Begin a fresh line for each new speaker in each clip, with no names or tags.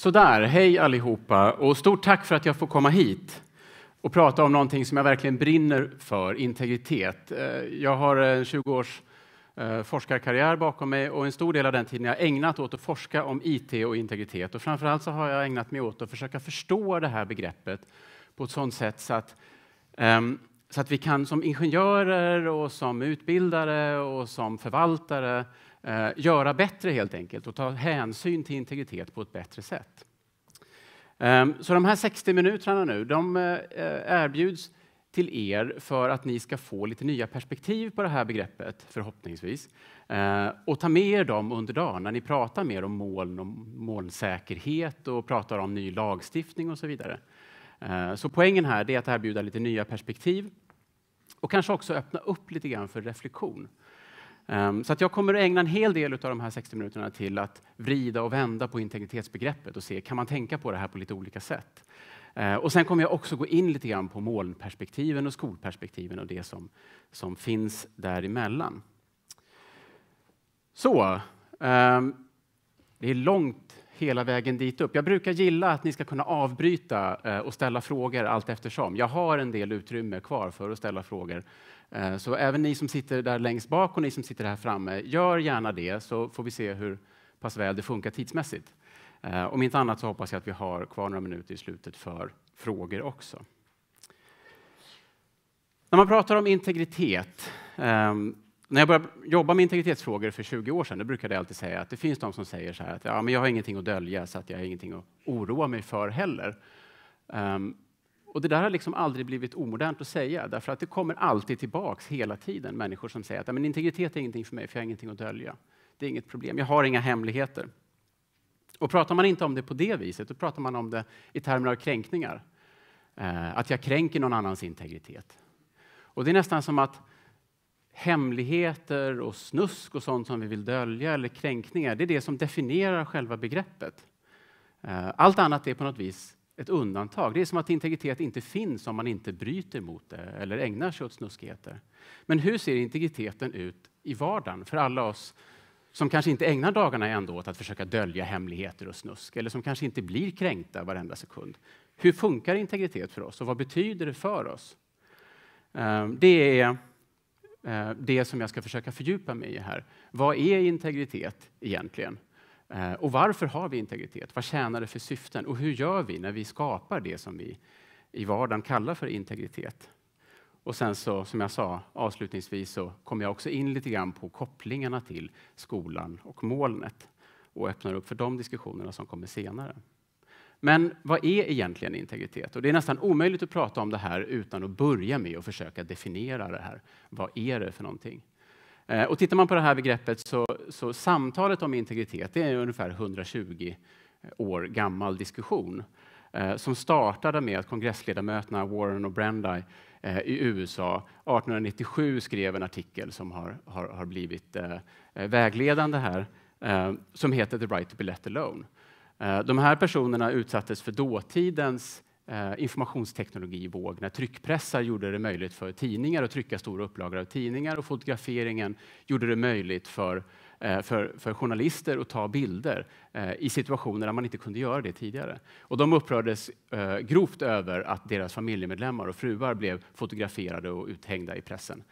Sådär, hej allihopa och stort tack för att jag får komma hit och prata om någonting som jag verkligen brinner för, integritet. Eh, jag har en eh, 20 års eh, forskarkarriär bakom mig och en stor del av den tiden jag ägnat åt att forska om IT och integritet. Och framförallt så har jag ägnat mig åt att försöka förstå det här begreppet på ett sådant sätt så att, ehm, så att vi kan som ingenjörer och som utbildare och som förvaltare eh, göra bättre helt enkelt och ta hänsyn till integritet på ett bättre sätt. Eh, så de här 60 minuterna nu, de eh, erbjuds till er för att ni ska få lite nya perspektiv på det här begreppet, förhoppningsvis. Eh, och ta med er dem under dagen när ni pratar mer om moln och molnsäkerhet och pratar om ny lagstiftning och så vidare. Eh, så poängen här är att erbjuda lite nya perspektiv och kanske också öppna upp lite grann för reflektion. Ehm, så att jag kommer att ägna en hel del av de här 60 minuterna till att vrida och vända på integritetsbegreppet och se kan man tänka på det här på lite olika sätt. Ehm, och sen kommer jag också gå in lite grann på molnperspektiven och skolperspektiven och det som, som finns däremellan. Så, ehm, det är långt hela vägen dit upp. Jag brukar gilla att ni ska kunna avbryta eh, och ställa frågor allt eftersom. Jag har en del utrymme kvar för att ställa frågor Eh, så även ni som sitter där längst bak och ni som sitter här framme, gör gärna det så får vi se hur pass väl det funkar tidsmässigt. Eh, om inte annat så hoppas jag att vi har kvar några minuter i slutet för frågor också. När man pratar om integritet, ehm, när jag började jobba med integritetsfrågor för 20 år sedan, då brukade jag alltid säga att det finns de som säger så här att ja, men jag har ingenting att dölja så att jag har ingenting att oroa mig för heller. Ehm, och det där har liksom aldrig blivit omodernt att säga, därför att det kommer alltid tillbaks hela tiden människor som säger att Men integritet är ingenting för mig, för jag har ingenting att dölja. Det är inget problem, jag har inga hemligheter. Och pratar man inte om det på det viset, då pratar man om det i termer av kränkningar. Eh, att jag kränker någon annans integritet. Och det är nästan som att hemligheter och snusk och sånt som vi vill dölja eller kränkningar, det är det som definierar själva begreppet. Eh, allt annat är på något vis ett undantag. Det är som att integritet inte finns om man inte bryter mot det eller ägnar sig åt snuskigheter. Men hur ser integriteten ut i vardagen för alla oss som kanske inte ägnar dagarna ändå åt att försöka dölja hemligheter och snusk eller som kanske inte blir kränkta varenda sekund? Hur funkar integritet för oss och vad betyder det för oss? Eh, det är eh, det som jag ska försöka fördjupa mig i här. Vad är integritet egentligen? Eh, och varför har vi integritet? Vad tjänar det för syften? Och hur gör vi när vi skapar det som vi i vardagen kallar för integritet? Och sen så, som jag sa avslutningsvis, så kommer jag också in lite grann på kopplingarna till skolan och molnet och öppnar upp för de diskussionerna som kommer senare. Men vad är egentligen integritet? Och det är nästan omöjligt att prata om det här utan att börja med att försöka definiera det här. Vad är det för någonting? Eh, och tittar man på det här begreppet så, så samtalet om integritet det är ungefär 120 år gammal diskussion eh, som startade med att kongressledamöterna Warren och Brandeis eh, i USA 1897 skrev en artikel som har, har, har blivit vägledande här som heter The right to be let alone. De här personerna utsattes för dåtidens Eh, informationsteknologivåg när tryckpressar gjorde det möjligt för tidningar att trycka stora upplagor av tidningar och fotograferingen gjorde det möjligt för, eh, för, för, journalister att ta bilder eh, i situationer där man inte kunde göra det tidigare. Och de upprördes grovt över att deras familjemedlemmar och fruar blev fotograferade och uthängda i pressen.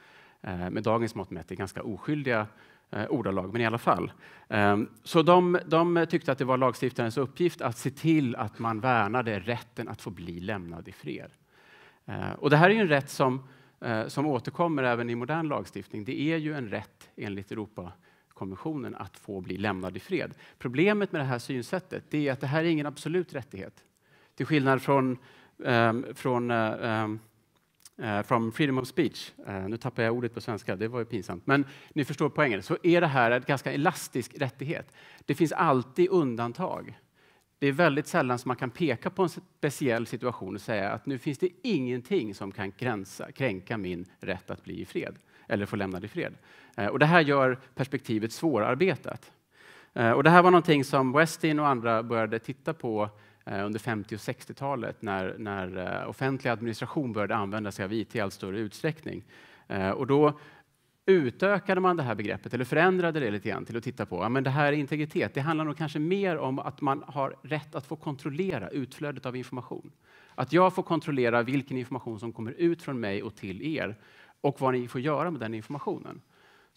med dagens mått mätt är ganska oskyldiga Eh, ordalag, men i alla fall. Ehm, så de, de, tyckte att det var lagstiftarens uppgift att se till att man värnade rätten att få bli lämnad i fred. Eh, och det här är en rätt som, eh, som återkommer även i modern lagstiftning. Det är ju en rätt enligt Europakonventionen att få bli lämnad i fred. Problemet med det här synsättet är att det här är ingen absolut rättighet. Till skillnad från, ehm, från ehm, uh, from freedom of speech. Uh, nu tappar jag ordet på svenska, det var ju pinsamt. Men ni förstår poängen. Så är det här en ganska elastisk rättighet. Det finns alltid undantag. Det är väldigt sällan som man kan peka på en speciell situation och säga att nu finns det ingenting som kan gränsa, kränka min rätt att bli i fred eller få lämna det i fred. Eh, och det här gör perspektivet svårarbetat. Och det här var någonting som Westin och andra började titta på Eh, under 50 och 60-talet när, när eh, offentlig administration började använda sig av IT i allt större utsträckning. Eh, och då utökade man det här begreppet, eller förändrade det lite grann till att titta på ja, men det här är integritet. Det handlar nog kanske mer om att man har rätt att få kontrollera utflödet av information. Att jag får kontrollera vilken information som kommer ut från mig och till er och vad ni får göra med den informationen.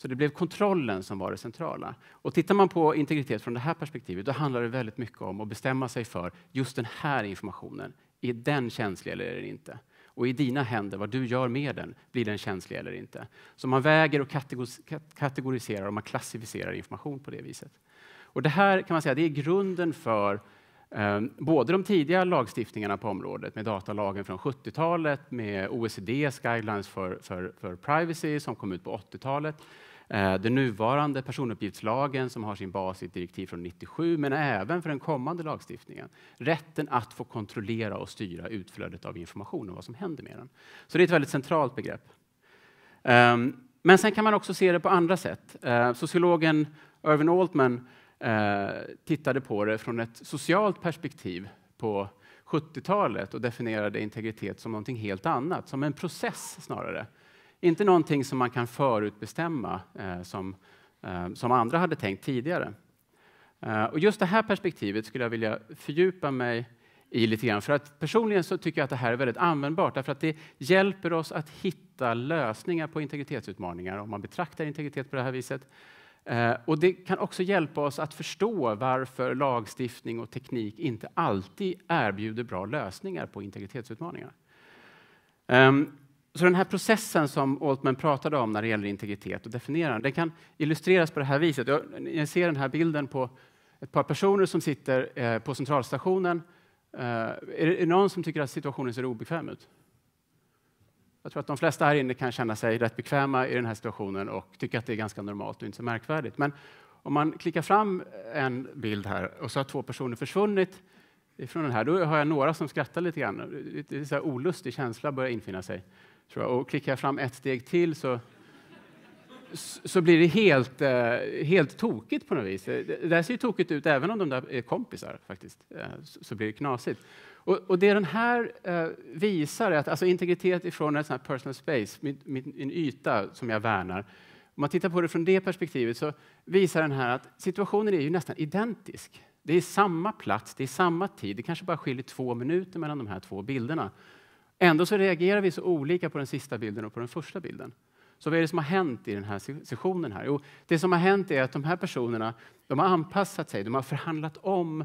Så det blev kontrollen som var det centrala. Och tittar man på integritet från det här perspektivet, då handlar det väldigt mycket om att bestämma sig för just den här informationen. Är den känslig eller är den inte? Och i dina händer, vad du gör med den, blir den känslig eller inte? Så man väger och kategoriserar och man klassificerar information på det viset. Och det här kan man säga, det är grunden för ehm, både de tidiga lagstiftningarna på området med datalagen från 70-talet med OECDs guidelines för, för, för privacy som kom ut på 80-talet Eh, den nuvarande personuppgiftslagen som har sin bas i ett direktiv från 97 men även för den kommande lagstiftningen. Rätten att få kontrollera och styra utflödet av information och vad som händer med den. Så det är ett väldigt centralt begrepp. Ehm, men sen kan man också se det på andra sätt. Eh, sociologen Irvin Altman eh, tittade på det från ett socialt perspektiv på 70-talet och definierade integritet som någonting helt annat, som en process snarare. Inte någonting som man kan förutbestämma eh, som, eh, som andra hade tänkt tidigare. Eh, och just det här perspektivet skulle jag vilja fördjupa mig i lite grann. För att personligen så tycker jag att det här är väldigt användbart därför att det hjälper oss att hitta lösningar på integritetsutmaningar om man betraktar integritet på det här viset. Eh, och det kan också hjälpa oss att förstå varför lagstiftning och teknik inte alltid erbjuder bra lösningar på integritetsutmaningar. Ehm, så den här processen som Altman pratade om när det gäller integritet och definierande, den kan illustreras på det här viset. Jag, ser den här bilden på ett par personer som sitter eh, på centralstationen. Eh, är det någon som tycker att situationen ser obekväm ut? Jag tror att de flesta här inne kan känna sig rätt bekväma i den här situationen och tycker att det är ganska normalt och inte så märkvärdigt. Men om man klickar fram en bild här och så har två personer försvunnit ifrån den här, då har jag några som skrattar lite grann. Lite så här olustig känsla börjar infinna sig. Tror jag. Och klickar jag fram ett steg till så, så blir det helt, eh, helt tokigt på något vis. Det där ser ju tokigt ut även om de där är kompisar faktiskt. Eh, så blir det knasigt. Och, och det den här eh, visar är att alltså integritet ifrån en sån här personal space, min, min, en yta som jag värnar. Om man tittar på det från det perspektivet så visar den här att situationen är ju nästan identisk. Det är samma plats, det är samma tid, det kanske bara skiljer två minuter mellan de här två bilderna. Ändå så reagerar vi så olika på den sista bilden och på den första bilden. Så vad är det som har hänt i den här sessionen? här? Jo, det som har hänt är att de här personerna de har anpassat sig, de har förhandlat om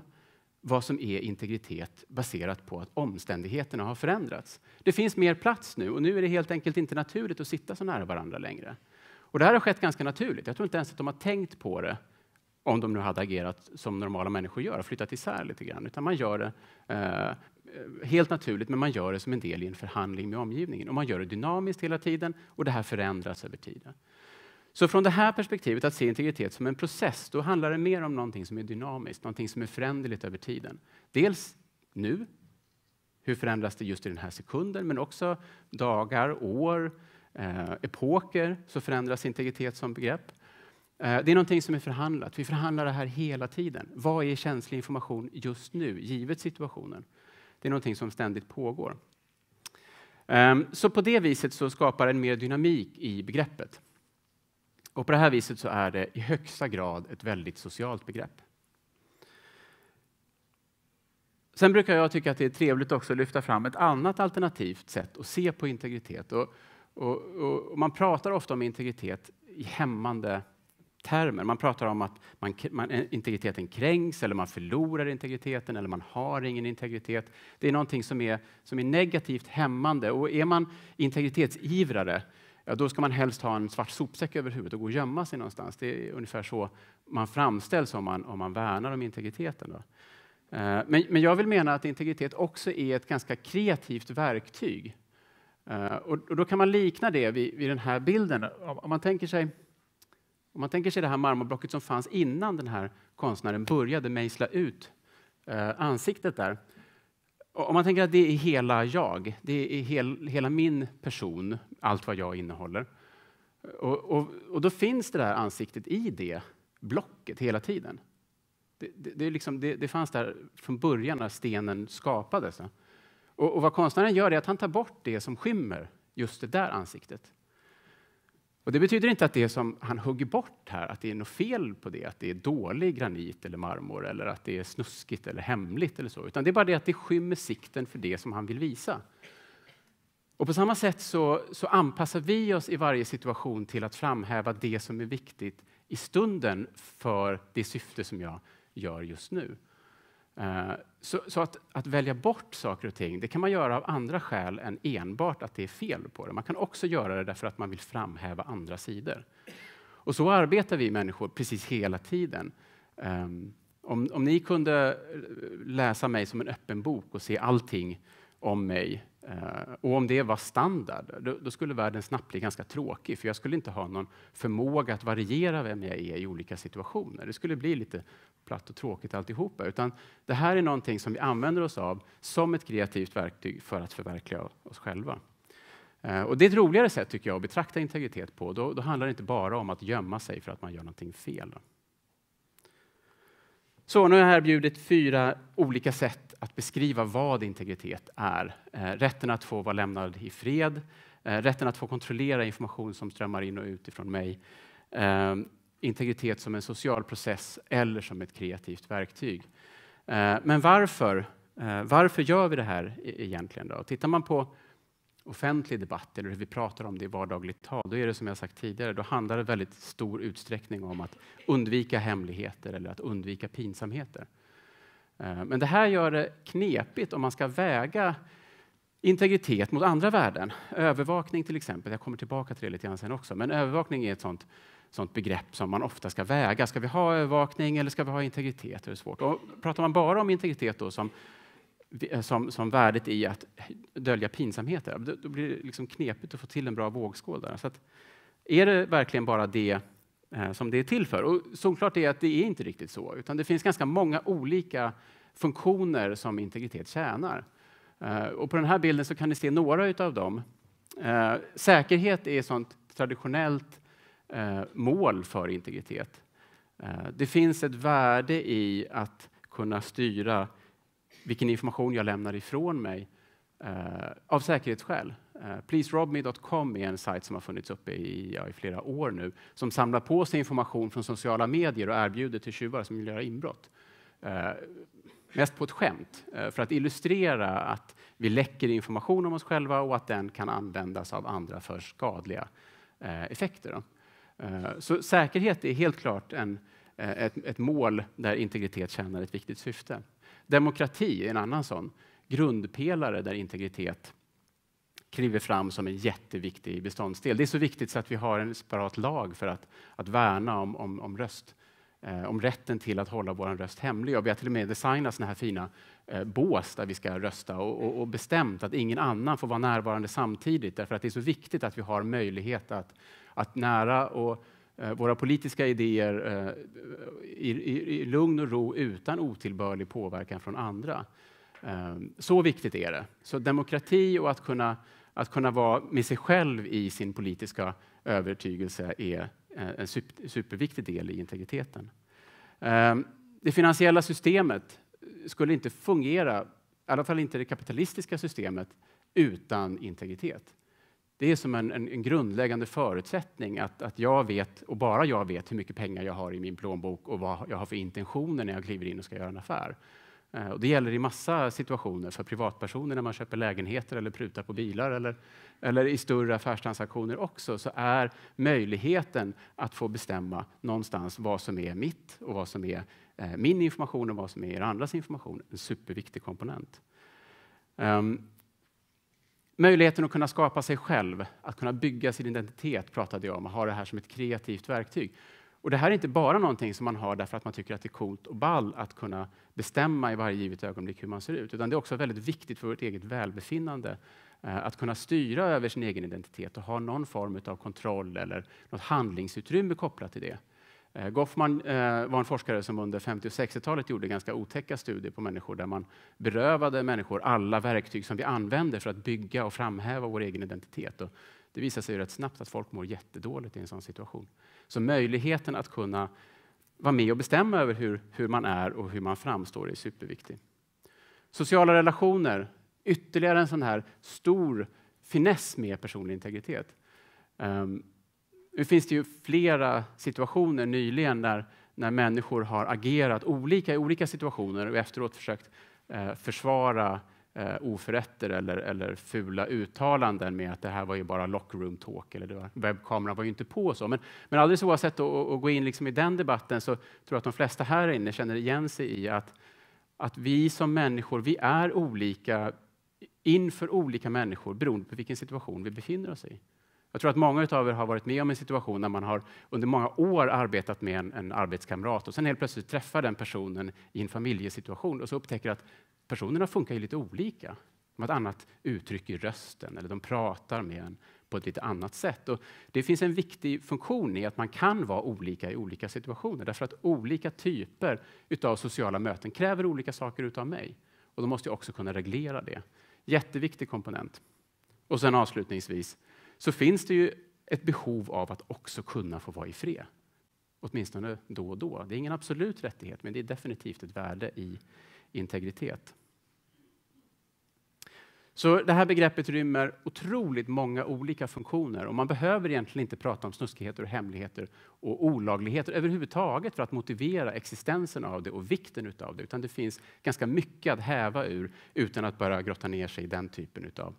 vad som är integritet baserat på att omständigheterna har förändrats. Det finns mer plats nu och nu är det helt enkelt inte naturligt att sitta så nära varandra längre. Och det här har skett ganska naturligt. Jag tror inte ens att de har tänkt på det om de nu hade agerat som normala människor gör, flyttat isär lite grann, utan man gör det eh, Eh, helt naturligt, men man gör det som en del i en förhandling med omgivningen. Och man gör det dynamiskt hela tiden och det här förändras över tiden. Så från det här perspektivet, att se integritet som en process, då handlar det mer om någonting som är dynamiskt, någonting som är föränderligt över tiden. Dels nu, hur förändras det just i den här sekunden, men också dagar, år, eh, epoker, så förändras integritet som begrepp. Eh, det är någonting som är förhandlat. Vi förhandlar det här hela tiden. Vad är känslig information just nu, givet situationen? Det är någonting som ständigt pågår. Ehm, så på det viset så skapar en mer dynamik i begreppet. Och på det här viset så är det i högsta grad ett väldigt socialt begrepp. Sen brukar jag tycka att det är trevligt också att lyfta fram ett annat alternativt sätt att se på integritet. Och, och, och man pratar ofta om integritet i hämmande termer. Man pratar om att man, man, eh, integriteten kränks, eller man förlorar integriteten, eller man har ingen integritet. Det är någonting som är, som är negativt hämmande. Och är man integritetsivrare, ja, då ska man helst ha en svart sopsäck över huvudet och gå och gömma sig någonstans. Det är ungefär så man framställs om man, om man värnar om integriteten. Då. Eh, men, men jag vill mena att integritet också är ett ganska kreativt verktyg. Eh, och, och då kan man likna det vid, vid den här bilden. Om man tänker sig om man tänker sig det här marmorblocket som fanns innan den här konstnären började mejsla ut eh, ansiktet där. Om man tänker att det är hela jag, det är hel, hela min person, allt vad jag innehåller. Eh, och, och, och, då finns det där ansiktet i det blocket hela tiden. Det, det, det, liksom, det fanns där från början när stenen skapades. Och, och, vad konstnären gör är att han tar bort det som skymmer just det där ansiktet. Och det betyder inte att det som han hugger bort här, att det är något fel på det, att det är dålig granit eller marmor eller att det är snuskigt eller hemligt eller så, utan det är bara det att det skymmer sikten för det som han vill visa. Och på samma sätt så, så anpassar vi oss i varje situation till att framhäva det som är viktigt i stunden för det syfte som jag gör just nu. Eh, så, så att, att, välja bort saker och ting det kan man göra av andra skäl än enbart att det är fel på det. Man kan också göra det därför att man vill framhäva andra sidor. Och så arbetar vi människor precis hela tiden. Um, om, om ni kunde eh, läsa mig som en öppen bok och se allting om mig Eh, och om det var standard, då skulle världen snabbt bli ganska tråkig, för jag skulle inte ha någon förmåga att variera vem jag är i olika situationer. Det skulle bli lite platt och tråkigt alltihopa. Utan det här är någonting som vi använder oss av som ett kreativt verktyg för att förverkliga oss själva. Eh, och det är ett roligare sätt tycker jag att betrakta integritet på. Då, då handlar det inte bara om att gömma sig för att man gör någonting fel. Då. Så nu har jag här bjudit fyra olika sätt att beskriva vad integritet är. Eh, rätten att få vara lämnad i fred, eh, rätten att få kontrollera information som strömmar in och ut ifrån mig, ehm, integritet som en social process eller som ett kreativt verktyg. Eh, men varför, varför gör vi det här e-, egentligen? Då? Tittar man på offentlig debatt eller hur vi pratar om det i vardagligt tal, då är det som jag sagt tidigare, då handlar det väldigt stor utsträckning om att undvika hemligheter eller att undvika pinsamheter. Eh, men det här gör det knepigt om man ska väga integritet mot andra värden. Övervakning till exempel, jag kommer tillbaka till det lite grann sen också, men övervakning är ett sånt, sånt begrepp som man ofta ska väga. Ska vi ha övervakning eller ska vi ha integritet? Det är svårt. Och pratar man bara om integritet då som Eh, som, som värdet i att dölja pinsamheter. Då, då blir det liksom knepigt att få till en bra vågskål. Där. Så att, är det verkligen bara det eh, som det är till för? Och såklart är att det är inte riktigt så, utan det finns ganska många olika funktioner som integritet tjänar. Eh, och på den här bilden så kan ni se några av dem. Eh, säkerhet är ett sånt traditionellt eh, mål för integritet. Eh, det finns ett värde i att kunna styra vilken information jag lämnar ifrån mig eh, av säkerhetsskäl. Eh, PleaseRobMe.com är en sajt som har funnits uppe i, ja, i, flera år nu som samlar på sig information från sociala medier och erbjuder till tjuvar som vill göra inbrott. Eh, mest på ett skämt, eh, för att illustrera att vi läcker information om oss själva och att den kan användas av andra för skadliga eh, effekter. Eh, så säkerhet är helt klart en, ett, ett mål där integritet tjänar ett viktigt syfte. Demokrati är en annan sån grundpelare där integritet kliver fram som en jätteviktig beståndsdel. Det är så viktigt så att vi har en separat lag för att, att värna om, om, om röst, eh, om rätten till att hålla vår röst hemlig. Och vi har till och med designat såna här fina eh, bås där vi ska rösta och, och, och, bestämt att ingen annan får vara närvarande samtidigt därför att det är så viktigt att vi har möjlighet att, att nära och Eh, våra politiska idéer eh, i, i, i lugn och ro utan otillbörlig påverkan från andra. Eh, så viktigt är det. Så demokrati och att kunna, att kunna vara med sig själv i sin politiska övertygelse är en superviktig del i integriteten. Det finansiella systemet skulle inte fungera, i alla fall inte det kapitalistiska systemet, utan integritet. Det är som en, en, en, grundläggande förutsättning att, att jag vet, och bara jag vet, hur mycket pengar jag har i min plånbok och vad jag har för intentioner när jag kliver in och ska göra en affär. Eh, och det gäller i massa situationer, för privatpersoner när man köper lägenheter eller prutar på bilar eller, eller i större affärstransaktioner också, så är möjligheten att få bestämma någonstans vad som är mitt och vad som är eh, min information och vad som är er andras information en superviktig komponent. Ehm, Möjligheten att kunna skapa sig själv, att kunna bygga sin identitet pratade jag om, att ha det här som ett kreativt verktyg. Och Det här är inte bara någonting som man har därför att man tycker att det är coolt och ball att kunna bestämma i varje givet ögonblick hur man ser ut, utan det är också väldigt viktigt för vårt eget välbefinnande eh, att kunna styra över sin egen identitet och ha någon form av kontroll eller något handlingsutrymme kopplat till det. Eh, Goffman eh, var en forskare som under 50 och 60-talet gjorde ganska otäcka studier på människor där man berövade människor alla verktyg som vi använder för att bygga och framhäva vår egen identitet. Och det visade sig rätt snabbt att folk mår jättedåligt i en sån situation. Så möjligheten att kunna vara med och bestämma över hur, hur man är och hur man framstår är superviktig. Sociala relationer, ytterligare en sån här stor finess med personlig integritet. Ehm, nu finns det ju flera situationer nyligen när, när människor har agerat olika i olika situationer och efteråt försökt eh, försvara eh, oförrätter eller, eller fula uttalanden med att det här var ju bara lockroom talk eller det var, webbkameran var ju inte på. så. Men, men alldeles oavsett att, att gå in liksom i den debatten så tror jag att de flesta här inne känner igen sig i att, att vi som människor, vi är olika inför olika människor beroende på vilken situation vi befinner oss i. Jag tror att många av er har varit med om en situation där man har under många år arbetat med en, en arbetskamrat och sen helt plötsligt träffar den personen i en familjesituation och så upptäcker att personerna funkar lite olika. De har ett annat uttryck i rösten eller de pratar med en på ett lite annat sätt. Och det finns en viktig funktion i att man kan vara olika i olika situationer därför att olika typer av sociala möten kräver olika saker av mig. Och då måste jag också kunna reglera det. Jätteviktig komponent. Och sen avslutningsvis, så finns det ju ett behov av att också kunna få vara i fred. Åtminstone då och då. Det är ingen absolut rättighet, men det är definitivt ett värde i integritet. Så det här begreppet rymmer otroligt många olika funktioner och man behöver egentligen inte prata om snuskigheter och hemligheter och olagligheter överhuvudtaget för att motivera existensen av det och vikten utav det, utan det finns ganska mycket att häva ur utan att bara grotta ner sig i den typen av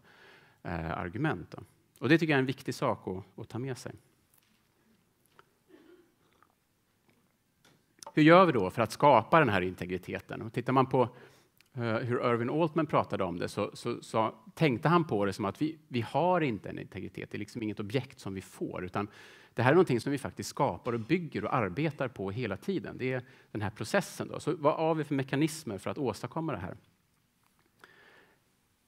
eh, argument. Då. Och Det tycker jag är en viktig sak att, att ta med sig. Hur gör vi då för att skapa den här integriteten? Och tittar man på eh, hur Irvin Altman pratade om det så, så, så, tänkte han på det som att vi, vi har inte en integritet, det är liksom inget objekt som vi får, utan det här är någonting som vi faktiskt skapar och bygger och arbetar på hela tiden. Det är den här processen. Då. Så vad har vi för mekanismer för att åstadkomma det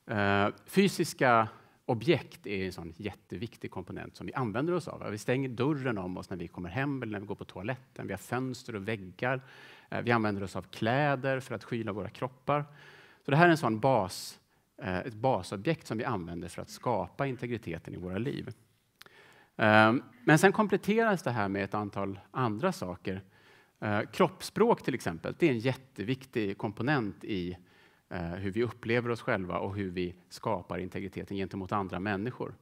här? Eh, fysiska objekt är en sån jätteviktig komponent som vi använder oss av. Vi stänger dörren om oss när vi kommer hem eller när vi går på toaletten. Vi har fönster och väggar. Eh, vi använder oss av kläder för att skyla våra kroppar. Så det här är en sån bas, eh, ett basobjekt som vi använder för att skapa integriteten i våra liv. Eh, men sen kompletteras det här med ett antal andra saker. Kroppsspråk till exempel, det är en jätteviktig komponent i Eh, hur vi upplever oss själva och hur vi skapar integriteten gentemot andra människor.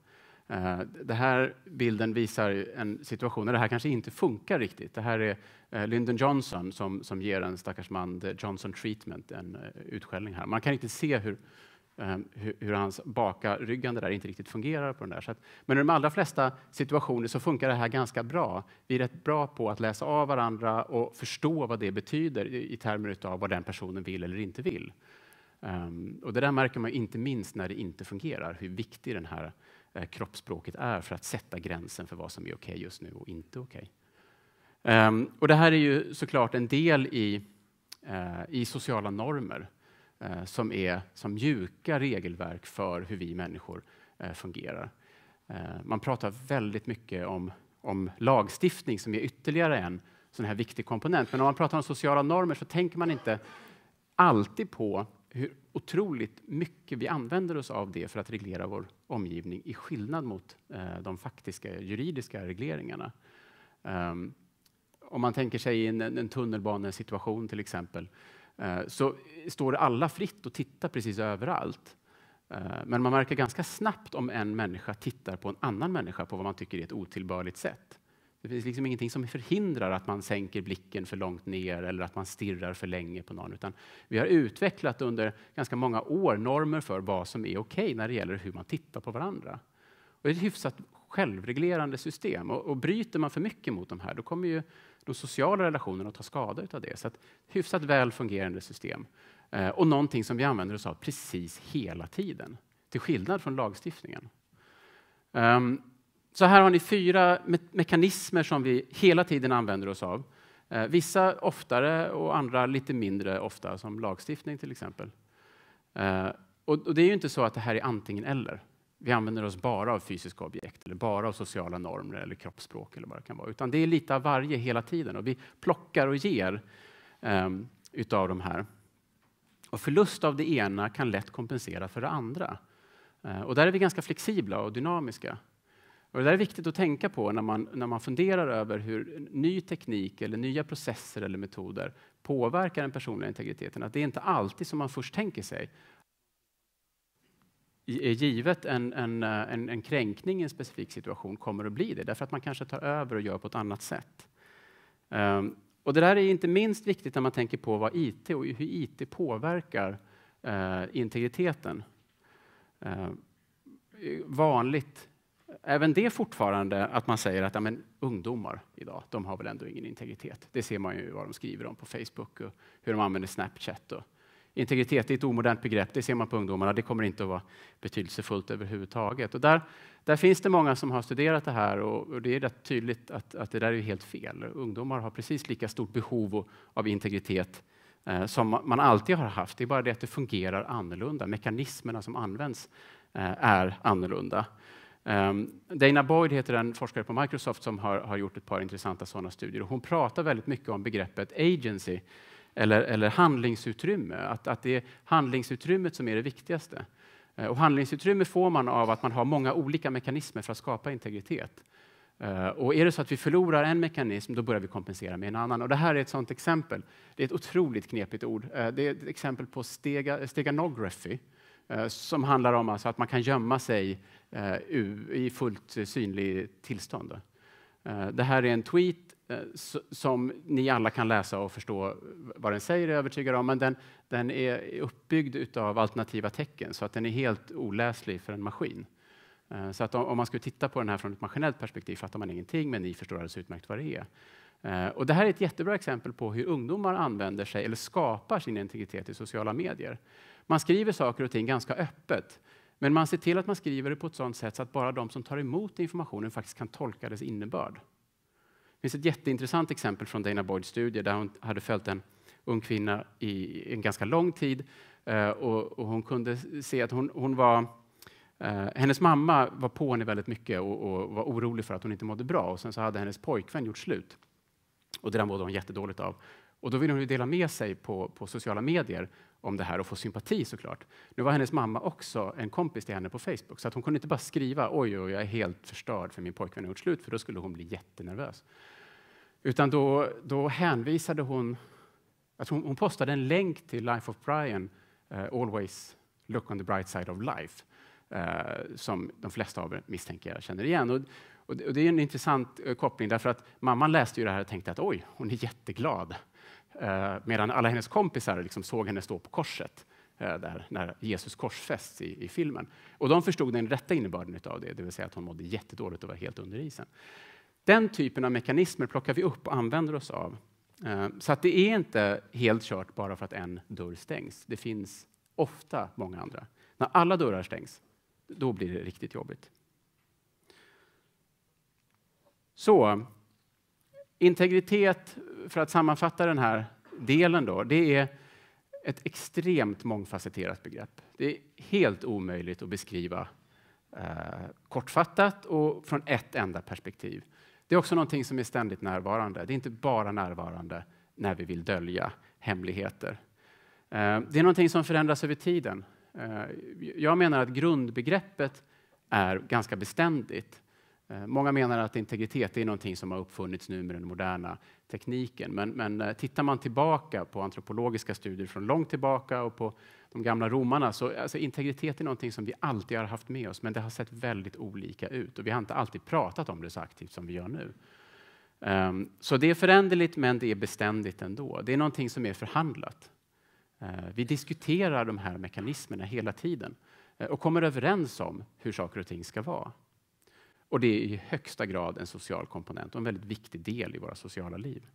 Eh, den här bilden visar en situation där det här kanske inte funkar riktigt. Det här är eh, Lyndon Johnson som, som ger en stackars man the Johnson treatment, en utskällning här. Man kan inte se hur, hur, hur hans baka ryggande där inte riktigt fungerar. på den där. Att, men i de allra flesta situationer så funkar det här ganska bra. Vi är rätt bra på att läsa av varandra och förstå vad det betyder i, i termer av vad den personen vill eller inte vill. Ehm, och det där märker man inte minst när det inte fungerar, hur viktig den här eh, kroppsspråket är för att sätta gränsen för vad som är okej okay just nu och inte okej. Okay. Ehm, och det här är ju såklart en del i, eh, i sociala normer eh, som är som mjuka regelverk för hur vi människor fungerar. Ehm, man pratar väldigt mycket om, om lagstiftning som är ytterligare en sån här viktig komponent. Men om man pratar om sociala normer så tänker man inte alltid på hur otroligt mycket vi använder oss av det för att reglera vår omgivning i skillnad mot eh, de faktiska juridiska regleringarna. Um, om man tänker sig en, en tunnelbanesituation till exempel eh, så står det alla fritt att titta precis överallt. Eh, men man märker ganska snabbt om en människa tittar på en annan människa på vad man tycker är ett otillbörligt sätt. Det finns liksom ingenting som förhindrar att man sänker blicken för långt ner eller att man stirrar för länge på någon. Utan vi har utvecklat under ganska många år normer för vad som är okej okay när det gäller hur man tittar på varandra. Och det är ett hyfsat självreglerande system. Och, och bryter man för mycket mot de här, då kommer ju de sociala relationerna att ta skada av det. Så att, hyfsat väl fungerande system. Eh, och någonting som vi använder oss av precis hela tiden. Till skillnad från lagstiftningen. Um, så här har ni fyra me mekanismer som vi hela tiden använder oss av. Eh, vissa oftare och andra lite mindre ofta, som lagstiftning till exempel. Eh, och, och, det är ju inte så att det här är antingen eller. Vi använder oss bara av fysiska objekt, eller bara av sociala normer eller kroppsspråk. Eller vad det kan vara. Utan det är lite av varje hela tiden. Och vi plockar och ger eh, utav de här. Och förlust av det ena kan lätt kompensera för det andra. Eh, och där är vi ganska flexibla och dynamiska. Och det där är viktigt att tänka på när man, när man funderar över hur ny teknik eller nya processer eller metoder påverkar den personliga integriteten. Att det är inte alltid som man först tänker sig. Är givet en, en, en, en kränkning i en specifik situation kommer att bli det därför att man kanske tar över och gör på ett annat sätt. Um, och det där är inte minst viktigt när man tänker på vad IT och hur IT påverkar uh, integriteten. Uh, vanligt även det fortfarande att man säger att ja, men, ungdomar idag, de har väl ändå ingen integritet. Det ser man ju vad de skriver om på Facebook och hur de använder Snapchat. Och. Integritet är ett omodernt begrepp, det ser man på ungdomarna. Det kommer inte att vara betydelsefullt överhuvudtaget. Och där, där finns det många som har studerat det här och, och det är rätt tydligt att, att det där är helt fel. Ungdomar har precis lika stort behov av integritet eh, som man alltid har haft. Det är bara det att det fungerar annorlunda. Mekanismerna som används eh, är annorlunda. Ehm, Dana Boyd heter en forskare på Microsoft som har, har gjort ett par intressanta sådana studier. hon pratar väldigt mycket om begreppet agency, eller, eller handlingsutrymme. Att, att det är handlingsutrymmet som är det viktigaste. Ehm, och handlingsutrymme får man av att man har många olika mekanismer för att skapa integritet. Ehm, och är det så att vi förlorar en mekanism, då börjar vi kompensera med en annan. Och det här är ett sådant exempel. Det är ett otroligt knepigt ord. Det är ett exempel på stega, steganography, som handlar om alltså att man kan gömma sig Eh, i fullt synlig tillstånd. Eh, det här är en tweet eh, som ni alla kan läsa och förstå vad den säger, övertygar om, men den, den är uppbyggd av alternativa tecken så att den är helt oläslig för en maskin. Så att om man skulle titta på den här från ett maskinellt perspektiv fattar man ingenting, men ni förstår alldeles utmärkt vad det är. Och det här är ett jättebra exempel på hur ungdomar använder sig eller skapar sin integritet i sociala medier. Man skriver saker och ting ganska öppet men man ser till att man skriver det på ett sådant sätt så att bara de som tar emot informationen faktiskt kan tolka dess innebörd. Det finns ett jätteintressant exempel från Dana Boyds studie där hon hade följt en ung kvinna i en ganska lång tid eh, och, hon kunde se att hon, hon var eh, hennes mamma var på henne väldigt mycket och, och, var orolig för att hon inte mådde bra. Och Sen så hade hennes pojkvän gjort slut. Och Det där mådde hon jättedåligt av. Och Då ville hon dela med sig på, på sociala medier om det här och få sympati såklart. Nu var hennes mamma också en kompis till henne på Facebook så att hon kunde inte bara skriva oj, oj, jag är helt förstörd för min pojkvän har gjort slut för då skulle hon bli jättenervös. Utan då, då hänvisade hon, att hon, hon postade en länk till Life of Brian, uh, Always look on the bright side of life, uh, som de flesta av er misstänker jag känner igen. Och, och det är en intressant eh, koppling därför att mamman läste ju det här och tänkte att oj, hon är jätteglad. Eh, medan alla hennes kompisar liksom såg henne stå på korset eh, där, när Jesus korsfästs i, i, filmen. Och de förstod den rätta innebörden av det, det vill säga att hon mådde jättedåligt och var helt under isen. Den typen av mekanismer plockar vi upp och använder oss av. Eh, så att det är inte helt kört bara för att en dörr stängs. Det finns ofta många andra. När alla dörrar stängs, då blir det riktigt jobbigt. Så integritet för att sammanfatta den här delen då, det är ett extremt mångfacetterat begrepp. Det är helt omöjligt att beskriva eh, kortfattat och från ett enda perspektiv. Det är också någonting som är ständigt närvarande. Det är inte bara närvarande när vi vill dölja hemligheter. Eh, det är någonting som förändras över tiden. Eh, jag menar att grundbegreppet är ganska beständigt Eh, många menar att integritet är någonting som har uppfunnits nu med den moderna tekniken. Men, men eh, tittar man tillbaka på antropologiska studier från långt tillbaka och på de gamla romarna så alltså, integritet är någonting som vi alltid har haft med oss, men det har sett väldigt olika ut och vi har inte alltid pratat om det så aktivt som vi gör nu. Um, så det är föränderligt, men det är beständigt ändå. Det är någonting som är förhandlat. Uh, vi diskuterar de här mekanismerna hela tiden uh, och kommer överens om hur saker och ting ska vara. Och det är i högsta grad en social komponent och en väldigt viktig del i våra sociala liv.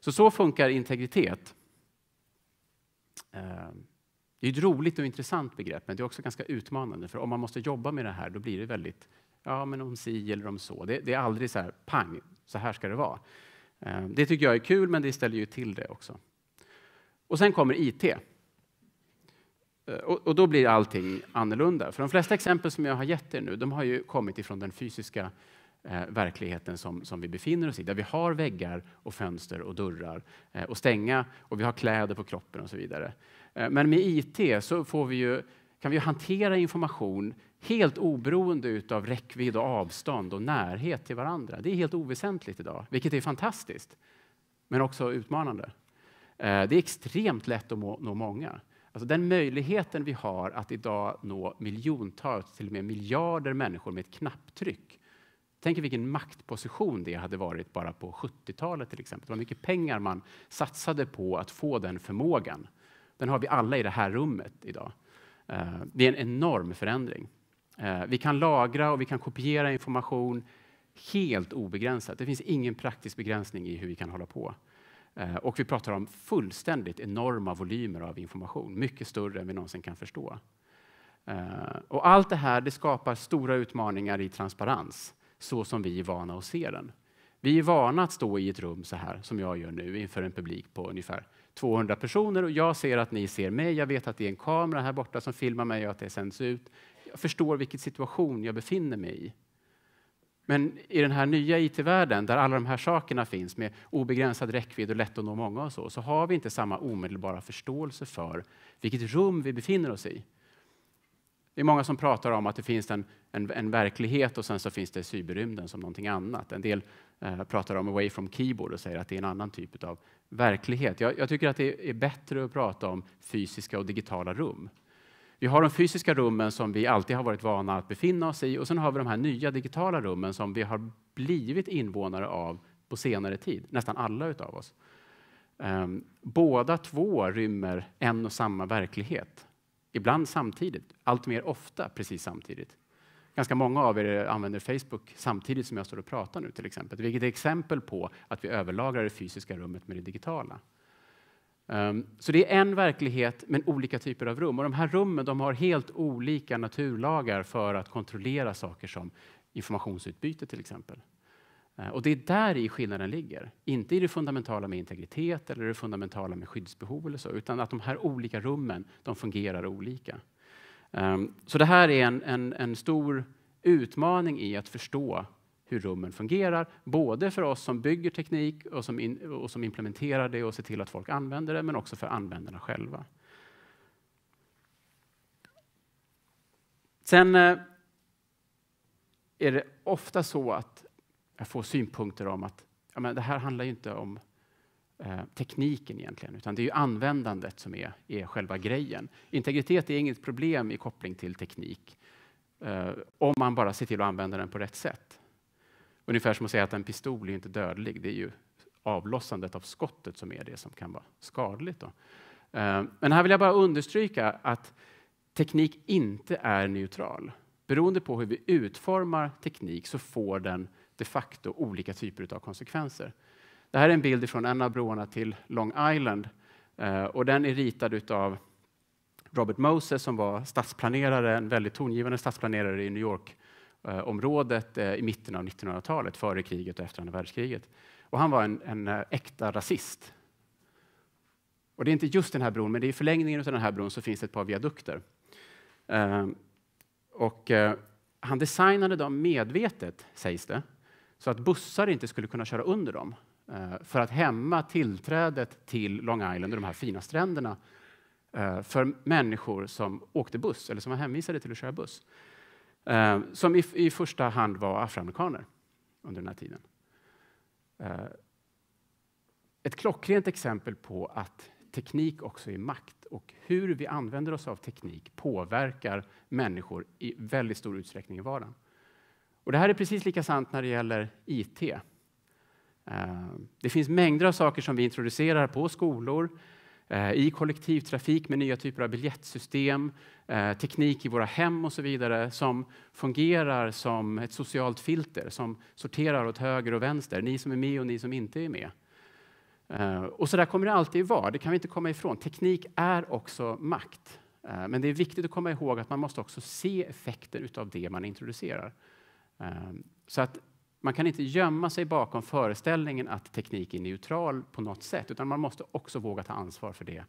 Så så funkar integritet. Eh, det är ett roligt och intressant begrepp, men det är också ganska utmanande. För om man måste jobba med det här, då blir det väldigt ja, men om si eller om så. Det, det är aldrig så här pang, så här ska det vara. Eh, det tycker jag är kul, men det ställer ju till det också. Och sen kommer IT. Eh, och, och, då blir allting annorlunda. För de flesta exempel som jag har gett er nu, de har ju kommit ifrån den fysiska eh, verkligheten som, som, vi befinner oss i, där vi har väggar och fönster och dörrar eh, och stänga och vi har kläder på kroppen och så vidare. Eh, men med IT så får vi ju, kan vi ju hantera information helt oberoende av räckvidd och avstånd och närhet till varandra. Det är helt oväsentligt idag, vilket är fantastiskt, men också utmanande. Eh, det är extremt lätt att nå många. Alltså den möjligheten vi har att idag nå miljontals, till och med miljarder människor med ett knapptryck. Tänk vilken maktposition det hade varit bara på 70-talet till exempel. Det var mycket pengar man satsade på att få den förmågan. Den har vi alla i det här rummet idag. Eh, det är en enorm förändring. Eh, vi kan lagra och vi kan kopiera information helt obegränsat. Det finns ingen praktisk begränsning i hur vi kan hålla på. Eh, och vi pratar om fullständigt enorma volymer av information, mycket större än vi någonsin kan förstå. Eh, och allt det här det skapar stora utmaningar i transparens, så som vi är vana att se den. Vi är vana att stå i ett rum så här, som jag gör nu, inför en publik på ungefär 200 personer. Och jag ser att ni ser mig, jag vet att det är en kamera här borta som filmar mig och att det sänds ut. Jag förstår vilken situation jag befinner mig i. Men i den här nya IT-världen, där alla de här sakerna finns med obegränsad räckvidd och lätt att nå många och så, så har vi inte samma omedelbara förståelse för vilket rum vi befinner oss i. Det är många som pratar om att det finns en, en, en verklighet och sen så finns det cyberrymden som någonting annat. En del eh, pratar om away from keyboard och säger att det är en annan typ av verklighet. Jag, jag tycker att det är bättre att prata om fysiska och digitala rum. Vi har de fysiska rummen som vi alltid har varit vana att befinna oss i och sen har vi de här nya digitala rummen som vi har blivit invånare av på senare tid, nästan alla utav oss. Um, båda två rymmer en och samma verklighet, ibland samtidigt, allt mer ofta precis samtidigt. Ganska många av er använder Facebook samtidigt som jag står och pratar nu, till exempel, vilket är exempel på att vi överlagrar det fysiska rummet med det digitala. Ehm, så det är en verklighet, men olika typer av rum. Och de här rummen de har helt olika naturlagar för att kontrollera saker som informationsutbyte till exempel. Ehm, och det är där i skillnaden ligger. Inte i det fundamentala med integritet eller det fundamentala med skyddsbehov eller så, utan att de här olika rummen, de fungerar olika. Ehm, så det här är en, en, en stor utmaning i att förstå hur rummen fungerar, både för oss som bygger teknik och som, in, och som implementerar det och ser till att folk använder det, men också för användarna själva. Sen eh, är det ofta så att jag får synpunkter om att ja, men det här handlar ju inte om eh, tekniken egentligen, utan det är ju användandet som är, är själva grejen. Integritet är inget problem i koppling till teknik, eh, om man bara ser till att använda den på rätt sätt. Ungefär som att säga att en pistol är inte dödlig. Det är ju avlossandet av skottet som är det som kan vara skadligt. Då. Eh, men här vill jag bara understryka att teknik inte är neutral. Beroende på hur vi utformar teknik så får den de facto olika typer av konsekvenser. Det här är en bild från en av broarna till Long Island eh, och den är ritad av Robert Moses som var stadsplanerare, en väldigt tongivande stadsplanerare i New York Eh, området eh, i mitten av 1900-talet, före kriget och efter andra världskriget. Och han var en, en eh, äkta rasist. Och det är inte just den här bron, men det är i förlängningen av den här bron så finns det ett par viadukter. Och han designade dem medvetet, sägs det, så att bussar inte skulle kunna köra under dem för att hämma tillträdet till Long Island och de här fina stränderna för människor som åkte buss eller som var hänvisade till att köra buss eh, som i, i, första hand var afroamerikaner under den här tiden. Eh, ett klockrent exempel på att teknik också är makt och hur vi använder oss av teknik påverkar människor i väldigt stor utsträckning i vardagen. Och det här är precis lika sant när det gäller IT. Eh, det finns mängder av saker som vi introducerar på skolor, Eh, i kollektivtrafik med nya typer av biljettsystem, eh, teknik i våra hem och så vidare som fungerar som ett socialt filter som sorterar åt höger och vänster, ni som är med och ni som inte är med. Eh, och så där kommer det alltid vara, det kan vi inte komma ifrån. Teknik är också makt. Men det är viktigt att komma ihåg att man måste också se effekter utav det man introducerar. Så att man kan inte gömma sig bakom föreställningen att teknik är neutral på något sätt, utan man måste också våga ta ansvar för det,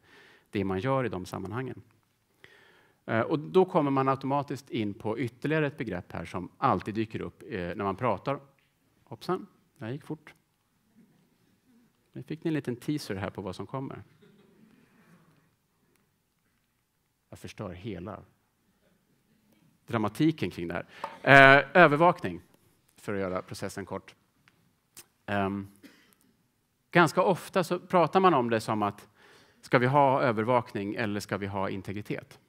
det man gör i de sammanhangen. Eh, och då kommer man automatiskt in på ytterligare ett begrepp här som alltid dyker upp eh, när man pratar. Hoppsan, det här gick fort. Nu fick ni en liten teaser här på vad som kommer. Jag förstör hela dramatiken kring det här. Eh, övervakning för att göra processen kort. Um, ganska ofta så pratar man om det som att ska vi ha övervakning eller ska vi ha integritet?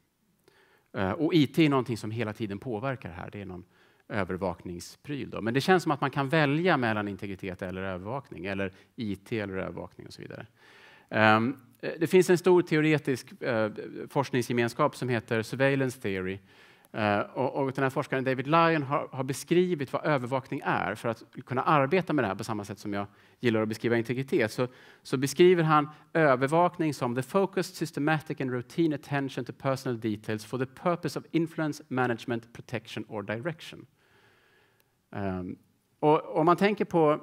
Uh, och IT är någonting som hela tiden påverkar här. Det är någon övervakningspryl. Då. Men det känns som att man kan välja mellan integritet eller övervakning, eller IT eller övervakning och så vidare. Um, det finns en stor teoretisk uh, forskningsgemenskap som heter surveillance theory Eh, och, och, den här forskaren David Lyon har, har, beskrivit vad övervakning är för att kunna arbeta med det här på samma sätt som jag gillar att beskriva integritet. Så, så beskriver han övervakning som the focused, systematic and routine attention to personal details for the purpose of influence, management, protection or direction. Um, och om man tänker på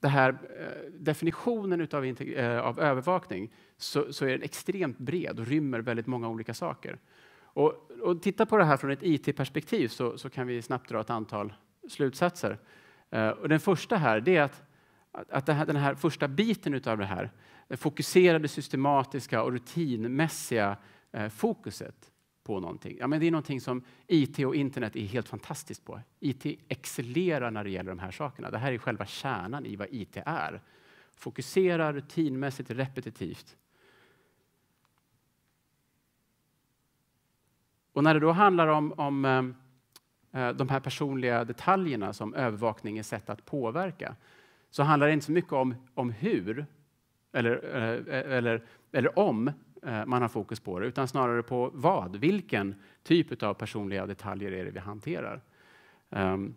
den här eh, definitionen utav, eh, av övervakning så, så är den extremt bred och rymmer väldigt många olika saker. Och, och titta på det här från ett IT-perspektiv så, så, kan vi snabbt dra ett antal slutsatser. Eh, och den första här är att, att här, den här första biten av det här, det fokuserade, systematiska och rutinmässiga eh, fokuset på någonting. Ja, men det är någonting som IT och internet är helt fantastiskt på. IT excellerar när det gäller de här sakerna. Det här är själva kärnan i vad IT är. Fokusera rutinmässigt, repetitivt Och när det då handlar om, om eh, eh, de här personliga detaljerna som övervakning är sätt att påverka, så handlar det inte så mycket om, om hur eller, eh, eller, eller om man har fokus på det, utan snarare på vad, vilken typ av personliga detaljer är det vi hanterar. Ehm,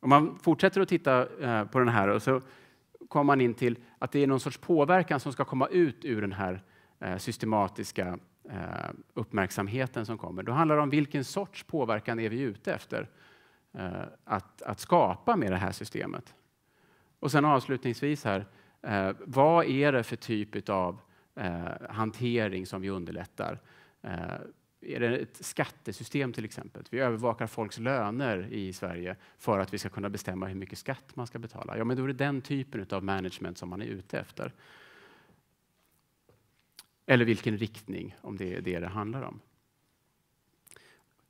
om man fortsätter att titta på den här och så kommer man in till att det är någon sorts påverkan som ska komma ut ur den här systematiska Eh, uppmärksamheten som kommer. Då handlar det om vilken sorts påverkan är vi ute efter eh, att, att skapa med det här systemet. Och sen avslutningsvis här, eh, vad är det för typ av hantering som vi underlättar? är det ett skattesystem till exempel? Vi övervakar folks löner i Sverige för att vi ska kunna bestämma hur mycket skatt man ska betala. Ja, men då är det den typen av management som man är ute efter. Eller vilken riktning, om det är det det handlar om.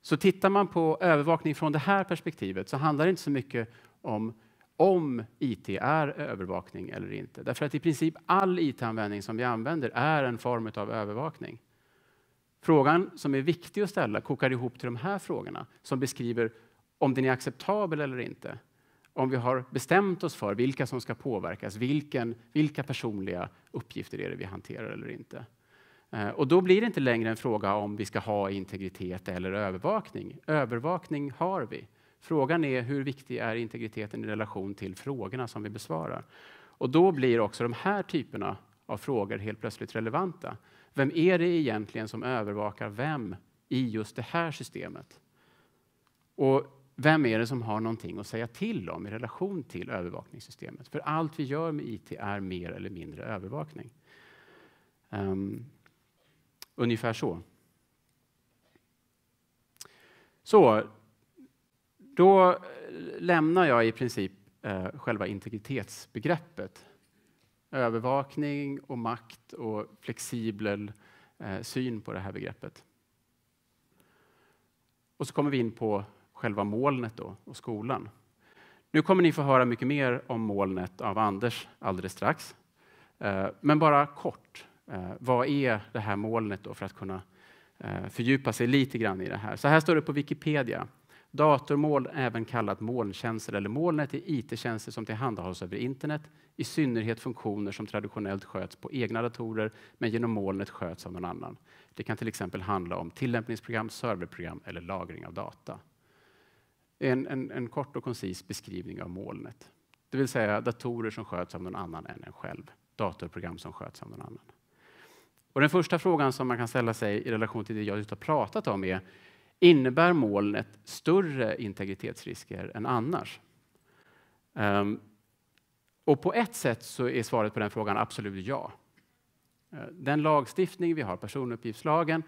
Så tittar man på övervakning från det här perspektivet så handlar det inte så mycket om om IT är övervakning eller inte. Därför att i princip all IT-användning som vi använder är en form av övervakning. Frågan som är viktig att ställa kokar ihop till de här frågorna som beskriver om den är acceptabel eller inte. Om vi har bestämt oss för vilka som ska påverkas, vilken, vilka personliga uppgifter är det vi hanterar eller inte. Eh, och då blir det inte längre en fråga om vi ska ha integritet eller övervakning. Övervakning har vi. Frågan är hur viktig är integriteten i relation till frågorna som vi besvarar? Och då blir också de här typerna av frågor helt plötsligt relevanta. Vem är det egentligen som övervakar vem i just det här systemet? Och vem är det som har någonting att säga till om i relation till övervakningssystemet? För allt vi gör med IT är mer eller mindre övervakning. Um, Ungefär så. Så, då lämnar jag i princip eh, själva integritetsbegreppet. Övervakning och makt och flexibel eh, syn på det här begreppet. Och så kommer vi in på själva molnet då, och skolan. Nu kommer ni få höra mycket mer om molnet av Anders alldeles strax. Eh, men bara kort. Eh, vad är det här molnet då för att kunna eh, fördjupa sig lite grann i det här. Så här står det på Wikipedia. Datormoln, även kallat molntjänster eller molnet, är IT-tjänster som tillhandahålls över internet, i synnerhet funktioner som traditionellt sköts på egna datorer, men genom molnet sköts av någon annan. Det kan till exempel handla om tillämpningsprogram, serverprogram eller lagring av data. En, en, en kort och koncis beskrivning av molnet, det vill säga datorer som sköts av någon annan än en själv, datorprogram som sköts av någon annan. Och den första frågan som man kan ställa sig i relation till det jag just har pratat om är Innebär molnet större integritetsrisker än annars? Um, och på ett sätt så är svaret på den frågan absolut ja. Eh, den lagstiftning vi har, personuppgiftslagen,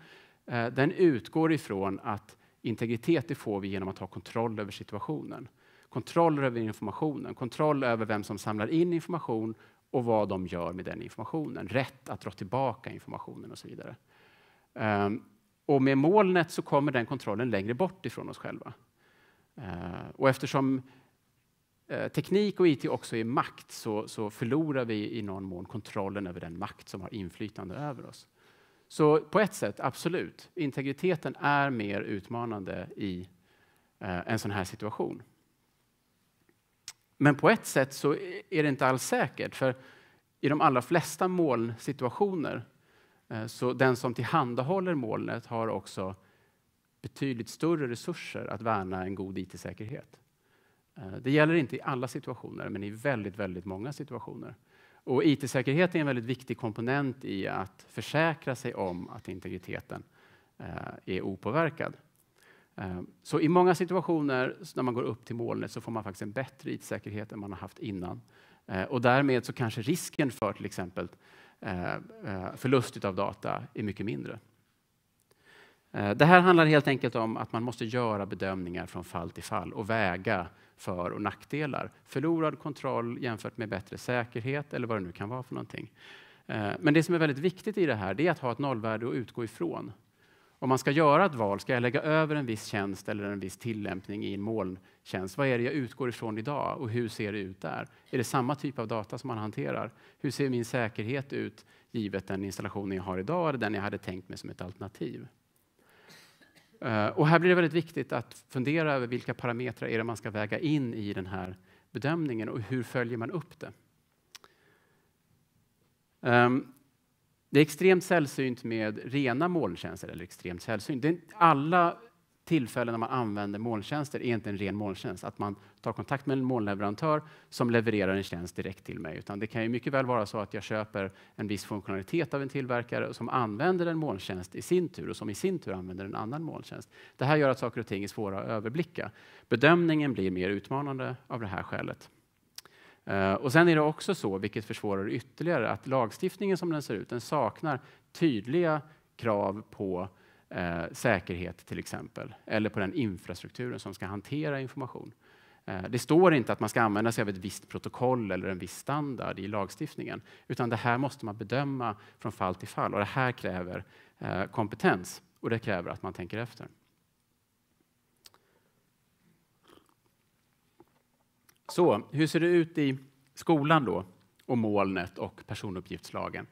eh, den utgår ifrån att integritet det får vi genom att ha kontroll över situationen. Kontroll över informationen, kontroll över vem som samlar in information och vad de gör med den informationen. Rätt att dra tillbaka informationen och så vidare. Ehm, och med molnet så kommer den kontrollen längre bort ifrån oss själva. Ehm, och eftersom eh, teknik och IT också är makt så, så, förlorar vi i någon mån kontrollen över den makt som har inflytande över oss. Så på ett sätt, absolut, integriteten är mer utmanande i eh, en sån här situation. Men på ett sätt så är det inte alls säkert, för i de allra flesta molnsituationer eh, så den som tillhandahåller molnet har också betydligt större resurser att värna en god IT-säkerhet. Eh, det gäller inte i alla situationer, men i väldigt, väldigt många situationer. Och IT-säkerhet är en väldigt viktig komponent i att försäkra sig om att integriteten eh, är opåverkad. Eh, så i många situationer när man går upp till molnet så får man faktiskt en bättre IT-säkerhet än man har haft innan. Eh, och därmed så kanske risken för till exempel eh, förlust av data är mycket mindre. Det här handlar helt enkelt om att man måste göra bedömningar från fall till fall och väga för och nackdelar. Förlorad kontroll jämfört med bättre säkerhet eller vad det nu kan vara för någonting. Men det som är väldigt viktigt i det här är att ha ett nollvärde att utgå ifrån om man ska göra ett val, ska jag lägga över en viss tjänst eller en viss tillämpning i en molntjänst? Vad är det jag utgår ifrån idag och hur ser det ut där? Är det samma typ av data som man hanterar? Hur ser min säkerhet ut givet den installationen jag har idag eller den jag hade tänkt mig som ett alternativ? Eh, och här blir det väldigt viktigt att fundera över vilka parametrar är det man ska väga in i den här bedömningen och hur följer man upp det? Ehm, det är extremt sällsynt med rena molntjänster. Eller extremt sällsynt. alla tillfällen när man använder molntjänster är inte en ren molntjänst. Att man tar kontakt med en molnleverantör som levererar en tjänst direkt till mig. Utan det kan ju mycket väl vara så att jag köper en viss funktionalitet av en tillverkare som använder en molntjänst i sin tur och som i sin tur använder en annan molntjänst. Det här gör att saker och ting är svåra att överblicka. Bedömningen blir mer utmanande av det här skälet. Eh, och sen är det också så, vilket försvårar ytterligare, att lagstiftningen som den ser ut, den saknar tydliga krav på eh, säkerhet till exempel, eller på den infrastrukturen som ska hantera information. Eh, det står inte att man ska använda sig av ett visst protokoll eller en viss standard i lagstiftningen, utan det här måste man bedöma från fall till fall och det här kräver eh, kompetens och det kräver att man tänker efter. Så, hur ser det ut i skolan då, och molnet och personuppgiftslagen?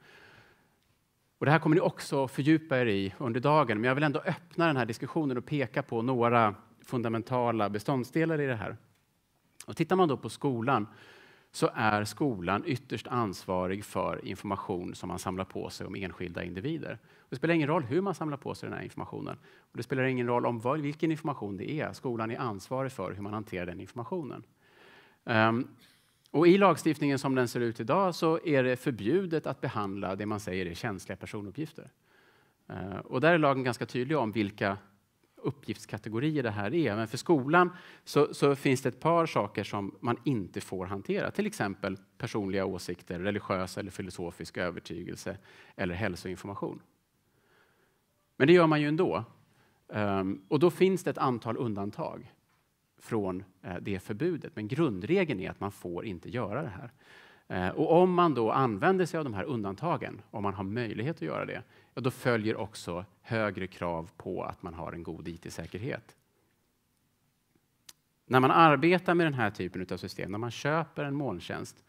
Och det här kommer ni också fördjupa er i under dagen, men jag vill ändå öppna den här diskussionen och peka på några fundamentala beståndsdelar i det här. Och tittar man då på skolan så är skolan ytterst ansvarig för information som man samlar på sig om enskilda individer. Det spelar ingen roll hur man samlar på sig den här informationen. Och det spelar ingen roll om vilken information det är. Skolan är ansvarig för hur man hanterar den informationen. Ehm, och I lagstiftningen som den ser ut idag så är det förbjudet att behandla det man säger är känsliga personuppgifter. Ehm, och där är lagen ganska tydlig om vilka uppgiftskategorier det här är. Men för skolan så, så, finns det ett par saker som man inte får hantera. Till exempel personliga åsikter, religiös eller filosofisk övertygelse eller hälsoinformation. Men det gör man ju ändå. Ehm, och då finns det ett antal undantag från eh, det förbudet. Men grundregeln är att man får inte göra det här. Eh, och om man då använder sig av de här undantagen, om man har möjlighet att göra det, då följer också högre krav på att man har en god IT-säkerhet. När man arbetar med den här typen av system, när man köper en molntjänst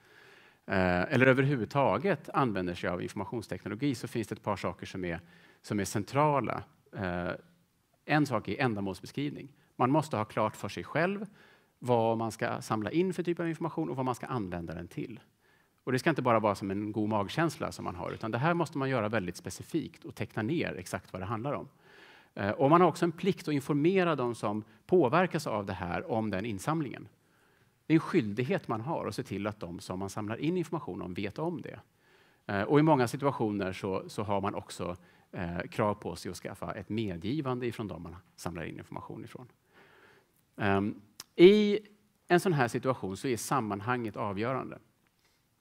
eh, eller överhuvudtaget använder sig av informationsteknologi så finns det ett par saker som är, som är centrala. En sak är ändamålsbeskrivning. Man måste ha klart för sig själv vad man ska samla in för typ av information och vad man ska använda den till. Och Det ska inte bara vara som en god magkänsla som man har, utan det här måste man göra väldigt specifikt och teckna ner exakt vad det handlar om. Eh, och man har också en plikt att informera de som påverkas av det här om den insamlingen. Det är en skyldighet man har att se till att de som man samlar in information om vet om det. Eh, och I många situationer så, så har man också eh, krav på sig att skaffa ett medgivande ifrån de man samlar in information ifrån. Ehm, I en sån här situation så är sammanhanget avgörande.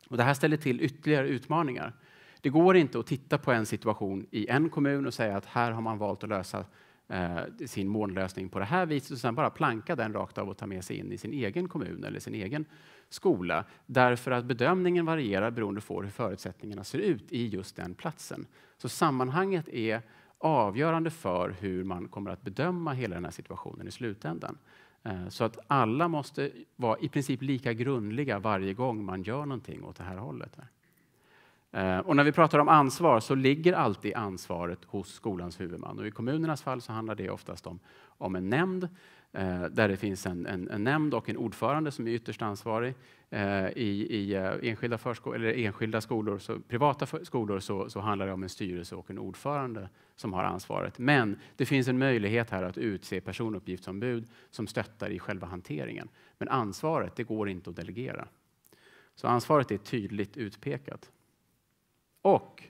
Och det här ställer till ytterligare utmaningar. Det går inte att titta på en situation i en kommun och säga att här har man valt att lösa eh, sin molnlösning på det här viset och sen bara planka den rakt av och ta med sig in i sin egen kommun eller sin egen skola. Därför att bedömningen varierar beroende på hur förutsättningarna ser ut i just den platsen. Så sammanhanget är avgörande för hur man kommer att bedöma hela den här situationen i slutändan. Eh, så att alla måste vara i princip lika grundliga varje gång man gör någonting åt det här hållet. Eh, och när vi pratar om ansvar så ligger alltid ansvaret hos skolans huvudman. Och I kommunernas fall så handlar det oftast om, om en nämnd Eh, där det finns en, en, en, nämnd och en ordförande som är ytterst ansvarig. Eh, I, i eh, enskilda, eller enskilda skolor, så, privata skolor så, så, handlar det om en styrelse och en ordförande som har ansvaret. Men det finns en möjlighet här att utse personuppgiftsombud som stöttar i själva hanteringen. Men ansvaret det går inte att delegera. Så ansvaret är tydligt utpekat. Och,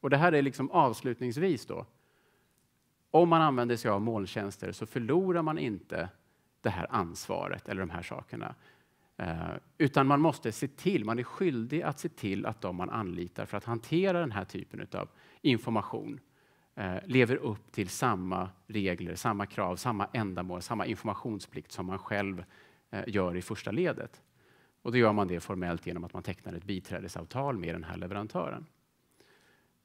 och det här är liksom avslutningsvis då, om man använder sig av molntjänster så förlorar man inte det här ansvaret eller de här sakerna. Eh, utan man måste se till, man är skyldig att se till att de man anlitar för att hantera den här typen av information eh, lever upp till samma regler, samma krav, samma ändamål, samma informationsplikt som man själv eh, gör i första ledet. Och då gör man det formellt genom att man tecknar ett biträdesavtal med den här leverantören.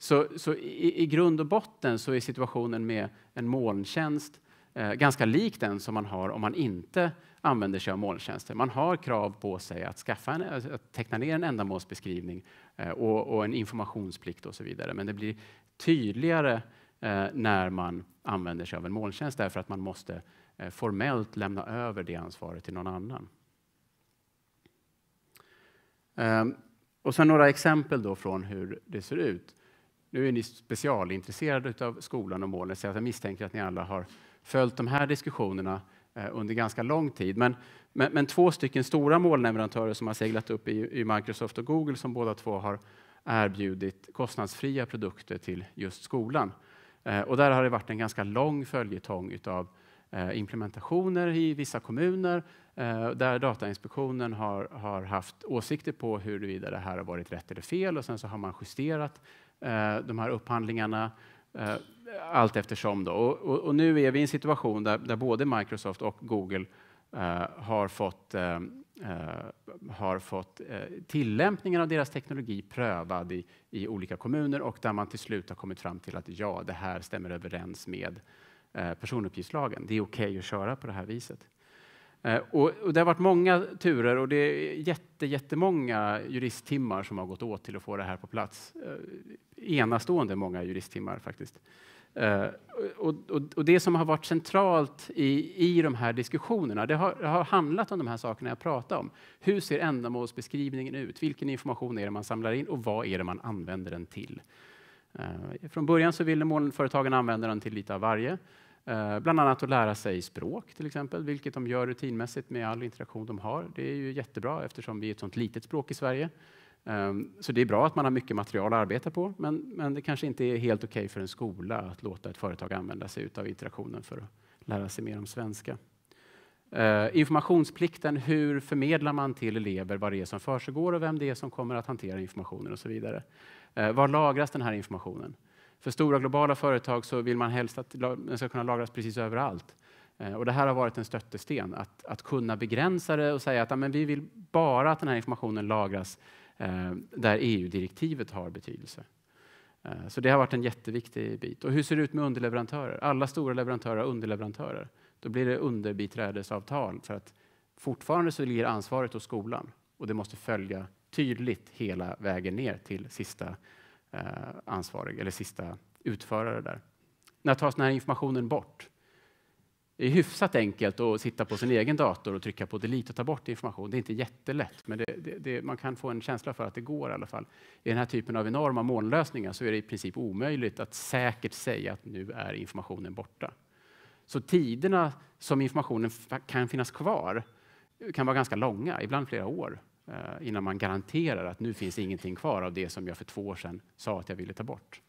Så, så i, i, grund och botten så är situationen med en molntjänst eh, ganska lik den som man har om man inte använder sig av molntjänster. Man har krav på sig att, skaffa en, att teckna ner en ändamålsbeskrivning eh, och, och, en informationsplikt och så vidare. Men det blir tydligare eh, när man använder sig av en molntjänst därför att man måste eh, formellt lämna över det ansvaret till någon annan. Ehm, och sen några exempel då från hur det ser ut. Nu är ni specialintresserade av skolan och målen, så jag misstänker att ni alla har följt de här diskussionerna eh, under ganska lång tid. Men, men, men två stycken stora målleverantörer som har seglat upp i, i, Microsoft och Google som båda två har erbjudit kostnadsfria produkter till just skolan. Eh, och där har det varit en ganska lång följetong av eh, implementationer i vissa kommuner där Datainspektionen har, har haft åsikter på huruvida det här har varit rätt eller fel och sen så har man justerat Eh, de här upphandlingarna eh, allt eftersom. Då. Och, och, och, nu är vi i en situation där, där både Microsoft och Google eh, har fått, har fått tillämpningen av deras teknologi prövad i, i olika kommuner och där man till slut har kommit fram till att ja, det här stämmer överens med personuppgiftslagen. Det är okej okay att köra på det här viset. Eh, och, och, det har varit många turer och det är jätte, jättemånga juristtimmar som har gått åt till att få det här på plats. Eh, enastående många juristtimmar faktiskt. Eh, och, och, och det som har varit centralt i, i de här diskussionerna, det har, det har handlat om de här sakerna jag pratade om. Hur ser ändamålsbeskrivningen ut? Vilken information är det man samlar in och vad är det man använder den till? Från början så ville molnföretagen använda den till lite av varje. Eh, bland annat att lära sig språk, till exempel, vilket de gör rutinmässigt med all interaktion de har. Det är ju jättebra eftersom vi är ett sånt litet språk i Sverige. Ehm, så det är bra att man har mycket material att arbeta på, men, men det kanske inte är helt okej okay för en skola att låta ett företag använda sig av interaktionen för att lära sig mer om svenska. Ehm, informationsplikten, hur förmedlar man till elever vad det är som försiggår och vem det är som kommer att hantera informationen och så vidare. Ehm, var lagras den här informationen? För stora globala företag så vill man helst att den ska kunna lagras precis överallt. Eh, och det här har varit en stöttesten, att, att kunna begränsa det och säga att men vi vill bara att den här informationen lagras eh, där EU-direktivet har betydelse. Eh, så det har varit en jätteviktig bit. Och hur ser det ut med underleverantörer? Alla stora leverantörer har underleverantörer. Då blir det underbiträdesavtal för att fortfarande så ligger ansvaret hos skolan och det måste följa tydligt hela vägen ner till sista Eh, ansvarig eller sista utförare där. När tas den här informationen bort? Det är hyfsat enkelt att sitta på sin egen dator och trycka på delete och ta bort information. Det är inte jättelätt, men det, det, det, man kan få en känsla för att det går i alla fall. I den här typen av enorma molnlösningar så är det i princip omöjligt att säkert säga att nu är informationen borta. Så tiderna som informationen kan finnas kvar kan vara ganska långa, ibland flera år. Eh, innan man garanterar att nu finns ingenting kvar av det som jag för två år sedan sa att jag ville ta bort.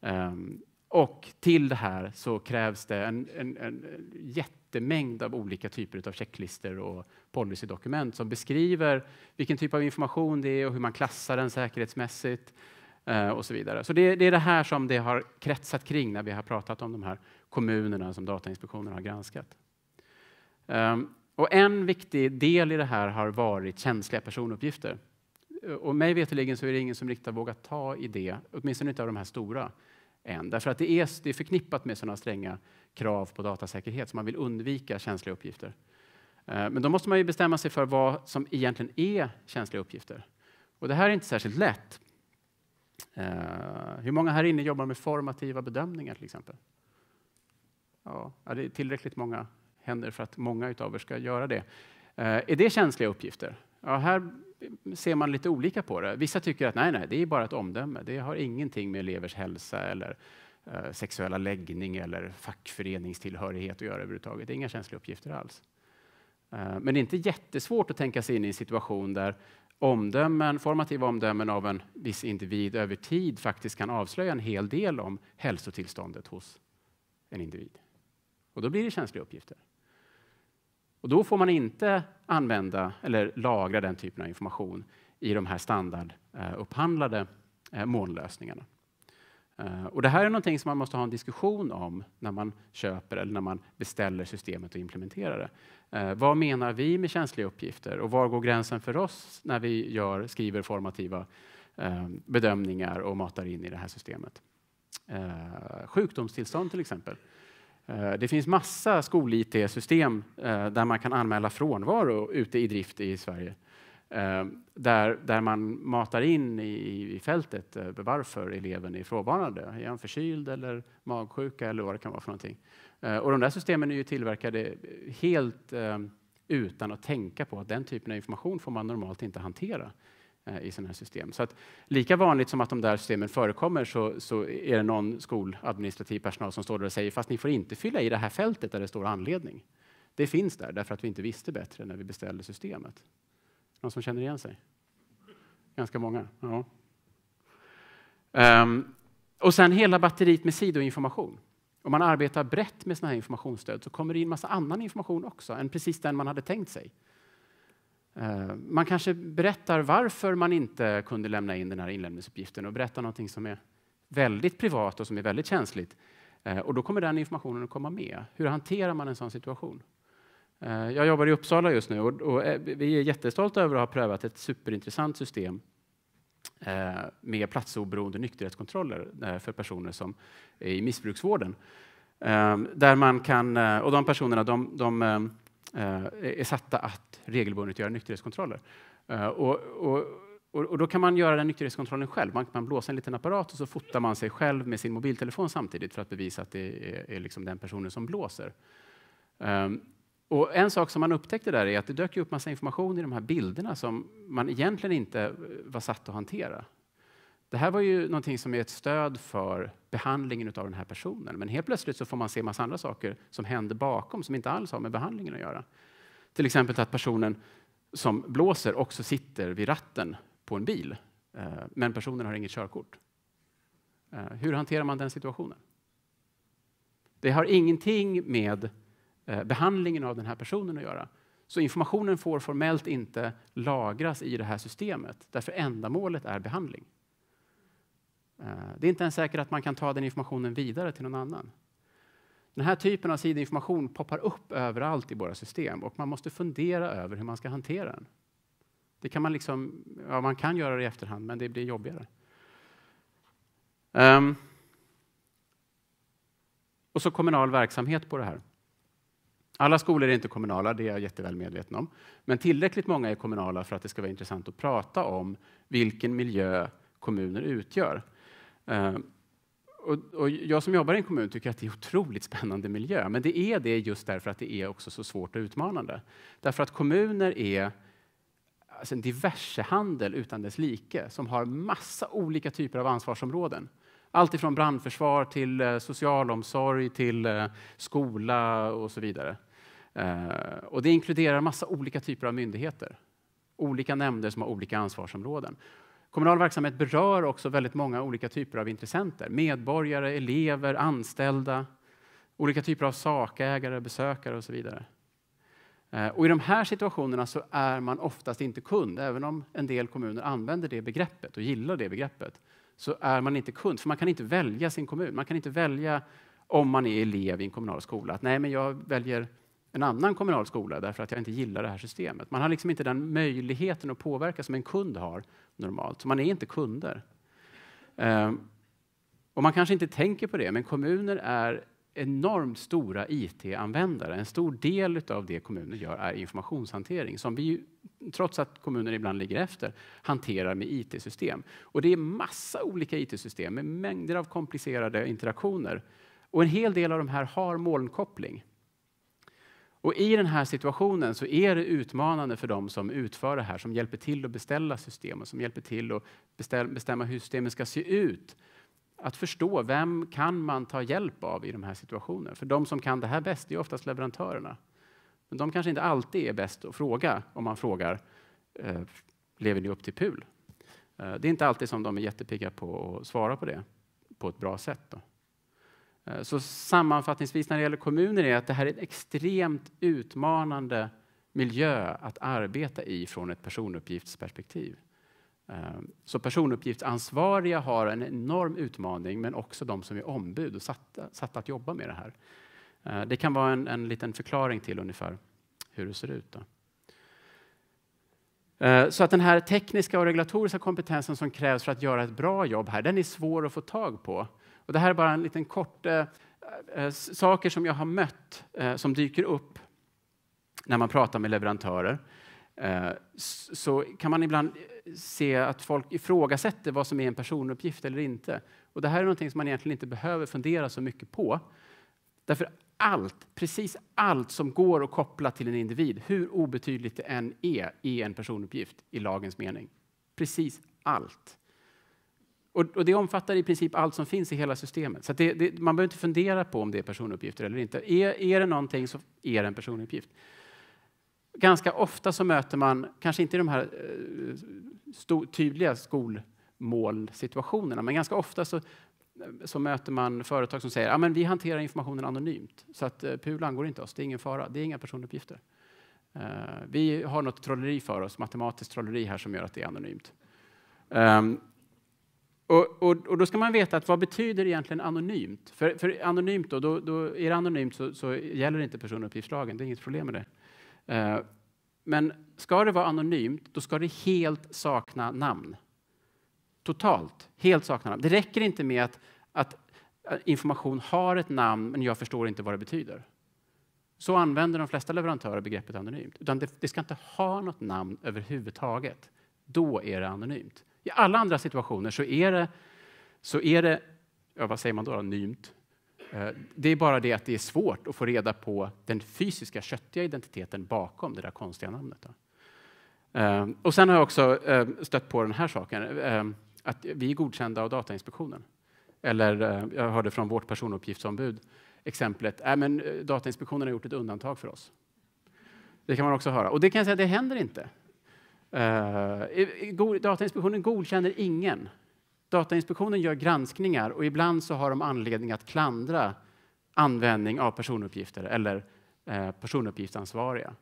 Ehm, och till det här så krävs det en, en, en jättemängd av olika typer av checklistor och policydokument som beskriver vilken typ av information det är och hur man klassar den säkerhetsmässigt eh, och så vidare. Så det, det är det här som det har kretsat kring när vi har pratat om de här kommunerna som Datainspektionen har granskat. Ehm, och en viktig del i det här har varit känsliga personuppgifter. Och mig veterligen så är det ingen som riktigt har vågat ta i det, åtminstone inte av de här stora än. Därför att det är, det är förknippat med sådana stränga krav på datasäkerhet, så man vill undvika känsliga uppgifter. Eh, men då måste man ju bestämma sig för vad som egentligen är känsliga uppgifter. Och det här är inte särskilt lätt. Eh, hur många här inne jobbar med formativa bedömningar till exempel? Ja, det är tillräckligt många händer för att många av er ska göra det. Eh, är det känsliga uppgifter? Ja, här ser man lite olika på det. Vissa tycker att nej, nej, det är bara ett omdöme. Det har ingenting med elevers hälsa eller eh, sexuella läggning eller fackföreningstillhörighet att göra överhuvudtaget. Det är inga känsliga uppgifter alls. Eh, men det är inte jättesvårt att tänka sig in i en situation där omdömen, formativa omdömen av en viss individ över tid faktiskt kan avslöja en hel del om hälsotillståndet hos en individ. Och då blir det känsliga uppgifter. Och då får man inte använda eller lagra den typen av information i de här standardupphandlade eh, molnlösningarna. Eh, och det här är någonting som man måste ha en diskussion om när man köper eller när man beställer systemet och implementerar det. Eh, vad menar vi med känsliga uppgifter och var går gränsen för oss när vi gör, skriver formativa bedömningar och matar in i det här systemet? Sjukdomstillstånd till exempel Eh, det finns massa skol-IT-system eh, där man kan anmäla frånvaro ute i drift i Sverige. Eh, där, där man matar in i, i fältet varför eleven är frånvarande. Är han förkyld eller magsjuka eller vad det kan vara för någonting. Och de där systemen är ju tillverkade helt utan att tänka på att den typen av information får man normalt inte hantera. Eh, i sådana här system. Så att, lika vanligt som att de där systemen förekommer så, så, är det någon skoladministrativ personal som står där och säger fast ni får inte fylla i det här fältet där det står anledning. Det finns där därför att vi inte visste bättre när vi beställde systemet. Någon som känner igen sig? Ganska många. Ja. Um, och sen hela batteriet med sidoinformation. Om man arbetar brett med sådana här informationsstöd så kommer det in massa annan information också än precis den man hade tänkt sig. Eh, man kanske berättar varför man inte kunde lämna in den här inlämningsuppgiften och berättar någonting som är väldigt privat och som är väldigt känsligt. Eh, och då kommer den informationen att komma med. Hur hanterar man en sån situation? Eh, jag jobbar i Uppsala just nu och vi är jättestolta över att ha prövat ett superintressant system med platsoberoende nykterhetskontroller för personer som är i missbruksvården. Där man kan, och de personerna de, de Eh, är satta att regelbundet göra nykterhetskontroller. Eh, och, och, och, då kan man göra den nykterhetskontrollen själv. Man kan blåsa en liten apparat och så fotar man sig själv med sin mobiltelefon samtidigt för att bevisa att det är, är liksom den personen som blåser. Ehm, och en sak som man upptäckte där är att det dök upp massa information i de här bilderna som man egentligen inte eh, var satt att hantera. Det här var ju någonting som är ett stöd för behandlingen av den här personen. Men helt plötsligt så får man se massa andra saker som händer bakom som inte alls har med behandlingen att göra. Till exempel att personen som blåser också sitter vid ratten på en bil, eh, men personen har inget körkort. Eh, hur hanterar man den situationen? Det har ingenting med eh, behandlingen av den här personen att göra. Så informationen får formellt inte lagras i det här systemet, därför ändamålet är behandling. Eh, det är inte ens säkert att man kan ta den informationen vidare till någon annan. Den här typen av sidinformation poppar upp överallt i våra system och man måste fundera över hur man ska hantera den. Det kan man, liksom, ja, man kan göra det i efterhand, men det blir jobbigare. Um, och så kommunal verksamhet på det här. Alla skolor är inte kommunala, det är jag jätteväl medveten om. Men tillräckligt många är kommunala för att det ska vara intressant att prata om vilken miljö kommuner utgör. Eh, och, och, jag som jobbar i en kommun tycker att det är otroligt spännande miljö, men det är det just därför att det är också så svårt och utmanande. Därför att kommuner är alltså en diversehandel utan dess like som har massa olika typer av ansvarsområden. Allt ifrån brandförsvar till eh, socialomsorg till eh, skola och så vidare. Och det inkluderar massa olika typer av myndigheter, olika nämnder som har olika ansvarsområden. Kommunal verksamhet berör också väldigt många olika typer av intressenter. Medborgare, elever, anställda, olika typer av sakägare, besökare och så vidare. Eh, och I de här situationerna så är man oftast inte kund, även om en del kommuner använder det begreppet och gillar det begreppet. Så är man inte kund, för man kan inte välja sin kommun. Man kan inte välja om man är elev i en kommunal skola. Att, nej, men jag väljer en annan kommunal skola därför att jag inte gillar det här systemet. Man har liksom inte den möjligheten att påverka som en kund har normalt. Så man är inte kunder. Um, och man kanske inte tänker på det, men kommuner är enormt stora IT-användare. En stor del av det kommuner gör är informationshantering som vi, trots att kommuner ibland ligger efter, hanterar med IT-system. Och det är massa olika IT-system med mängder av komplicerade interaktioner. Och en hel del av de här har molnkoppling. Och I den här situationen så är det utmanande för de som utför det här, som hjälper till att beställa systemen, som hjälper till att bestämma hur systemet ska se ut. Att förstå vem kan man ta hjälp av i de här situationerna. För de som kan det här bäst är oftast leverantörerna. Men de kanske inte alltid är bäst att fråga om man frågar eh, lever ni upp till PUL? Eh, det är inte alltid som de är jättepigga på att svara på det på ett bra sätt. Då. Eh, så sammanfattningsvis när det gäller kommuner är att det här är en extremt utmanande miljö att arbeta i från ett personuppgiftsperspektiv. Eh, så personuppgiftsansvariga har en enorm utmaning, men också de som är ombud och satta, satt att jobba med det här. Eh, det kan vara en, en liten förklaring till ungefär hur det ser ut. Då. Så att den här tekniska och regulatoriska kompetensen som krävs för att göra ett bra jobb här, den är svår att få tag på. Och det här är bara en liten kort eh, eh saker som jag har mött eh, som dyker upp när man pratar med leverantörer. Eh, så kan man ibland eh, se att folk ifrågasätter vad som är en personuppgift eller inte. Och det här är någonting som man egentligen inte behöver fundera så mycket på. Därför allt, precis allt som går att koppla till en individ, hur obetydligt det än är, är en personuppgift i lagens mening. Precis allt. Och, och, det omfattar i princip allt som finns i hela systemet. Så det, det, man behöver inte fundera på om det är personuppgifter eller inte. Är, är det någonting så är det en personuppgift. Ganska ofta så möter man, kanske inte i de här eh, sto, tydliga skolmålsituationerna, men ganska ofta så, så möter man företag som säger att ah, vi hanterar informationen anonymt, så att eh, PUL angår inte oss, det är ingen fara, det är inga personuppgifter. Uh, vi har något trolleri för oss, matematiskt trolleri här som gör att det är anonymt. Um, och, och, och, då ska man veta att vad betyder egentligen anonymt? För, för anonymt då, då, då, är det anonymt så, så, gäller inte personuppgiftslagen, det är inget problem med det. Eh, men ska det vara anonymt, då ska det helt sakna namn. Totalt, helt sakna namn. Det räcker inte med att, att information har ett namn, men jag förstår inte vad det betyder. Så använder de flesta leverantörer begreppet anonymt. Utan det, det ska inte ha något namn överhuvudtaget. Då är det anonymt. I alla andra situationer så är det, så är det ja, vad säger man då, anonymt. Eh, det är bara det att det är svårt att få reda på den fysiska köttiga identiteten bakom det där konstiga namnet. Eh, och sen har jag också eh, stött på den här saken, att vi är godkända av Datainspektionen. Eller jag hörde från vårt personuppgiftsombud exemplet, äh, men Datainspektionen har gjort ett undantag för oss. Det kan man också höra. Och det kan jag säga, det händer inte. Eh, datainspektionen godkänner ingen. Datainspektionen gör granskningar och ibland så har de anledning att klandra användning av personuppgifter eller eh, personuppgiftsansvariga.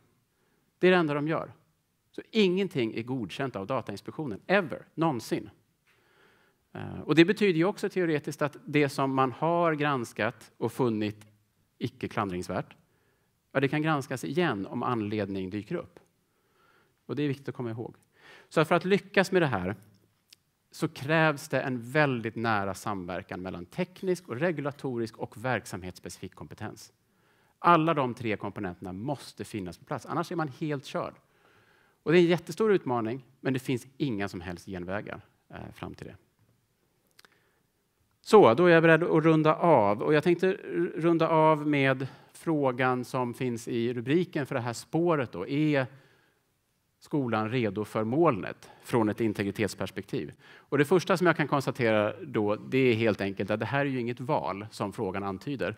Det är det enda de gör. Så ingenting är godkänt av Datainspektionen, ever, någonsin. Eh, och det betyder ju också teoretiskt att det som man har granskat och funnit icke klandringsvärt, ja, det kan granskas igen om anledning dyker upp. Och Det är viktigt att komma ihåg. Så för att lyckas med det här så krävs det en väldigt nära samverkan mellan teknisk, och regulatorisk och verksamhetsspecifik kompetens. Alla de tre komponenterna måste finnas på plats, annars är man helt körd. Och det är en jättestor utmaning, men det finns inga som helst genvägar eh, fram till det. Så, då är jag beredd att runda av. Och jag tänkte runda av med frågan som finns i rubriken för det här spåret. Då. Är skolan redo för molnet från ett integritetsperspektiv? Och det första som jag kan konstatera då, det är helt enkelt att det här är ju inget val som frågan antyder.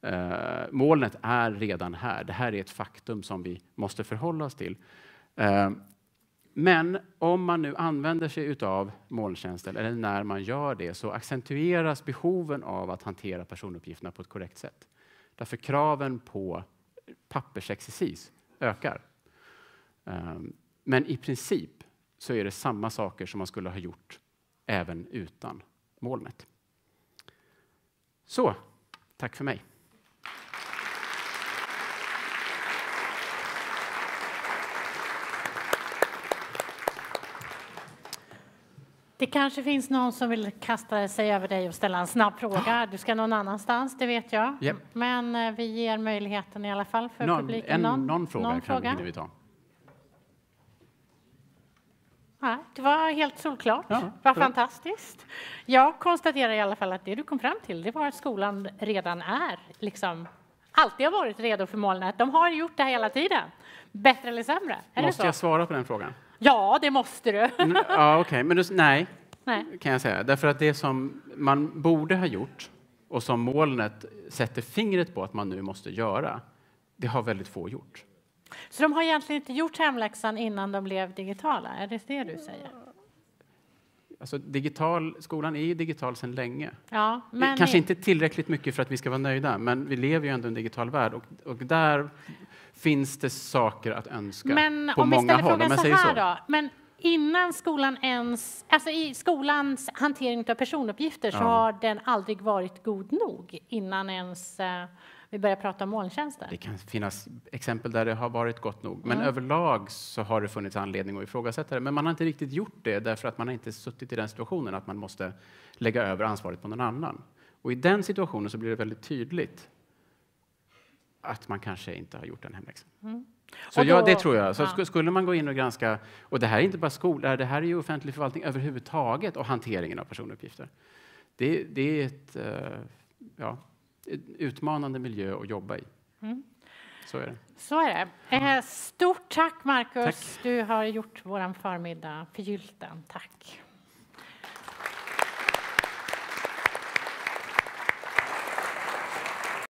Eh, molnet är redan här. Det här är ett faktum som vi måste förhålla oss till. Eh, men om man nu använder sig av molntjänsten, eller när man gör det, så accentueras behoven av att hantera personuppgifterna på ett korrekt sätt. Därför kraven på pappersexercis ökar. Ehm, men i princip så är det samma saker som man skulle ha gjort även utan molnet. Så, tack för mig.
Det kanske finns någon som vill kasta sig över dig och ställa en snabb fråga. Du ska någon annanstans, det vet jag. Yep. Men eh, vi ger möjligheten i alla fall för någon, publiken. En, någon, någon fråga, någon fråga. vi ta. Nej, det var helt solklart. Ja, Vad ja. fantastiskt. Jag konstaterar i alla fall att det du kom fram till, det var att skolan redan är liksom alltid har varit redo för molnet. De har gjort det hela tiden. Bättre eller sämre? Är måste jag
svara på den frågan?
Ja, det måste du. ja,
okej, okay. men du, nej, nej, kan jag säga. Därför att det som man borde ha gjort och som molnet sätter fingret på att man nu måste göra, det har väldigt få gjort.
Så de har egentligen inte gjort hemläxan innan de blev digitala? Är det det du säger?
Alltså, digital, skolan är ju digital sedan länge. Ja, men Kanske inte tillräckligt mycket för att vi ska vara nöjda, men vi lever ju ändå i en digital värld och, och där finns det saker att önska men på många håll. Men om vi ställer frågan så här så.
då, men innan skolan ens, alltså i skolans hantering av personuppgifter så ja. har den aldrig varit god nog innan ens eh, vi börjar prata om molntjänster?
Det kan finnas exempel där det har varit gott nog, men mm. överlag så har det funnits anledning att ifrågasätta det. Men man har inte riktigt gjort det därför att man har inte suttit i den situationen att man måste lägga över ansvaret på någon annan. Och i den situationen så blir det väldigt tydligt att man kanske inte har gjort den hemläxan. Mm. Så då, ja, det tror jag. Så ja. Skulle man gå in och granska, och det här är inte bara skolor, det här är ju offentlig förvaltning överhuvudtaget och hanteringen av personuppgifter. Det, det är ett, eh, ja, utmanande miljö att jobba i. Mm. Så är det.
Så är det. Eh, stort tack, Markus. Du har gjort vår förmiddag förgylld. Tack.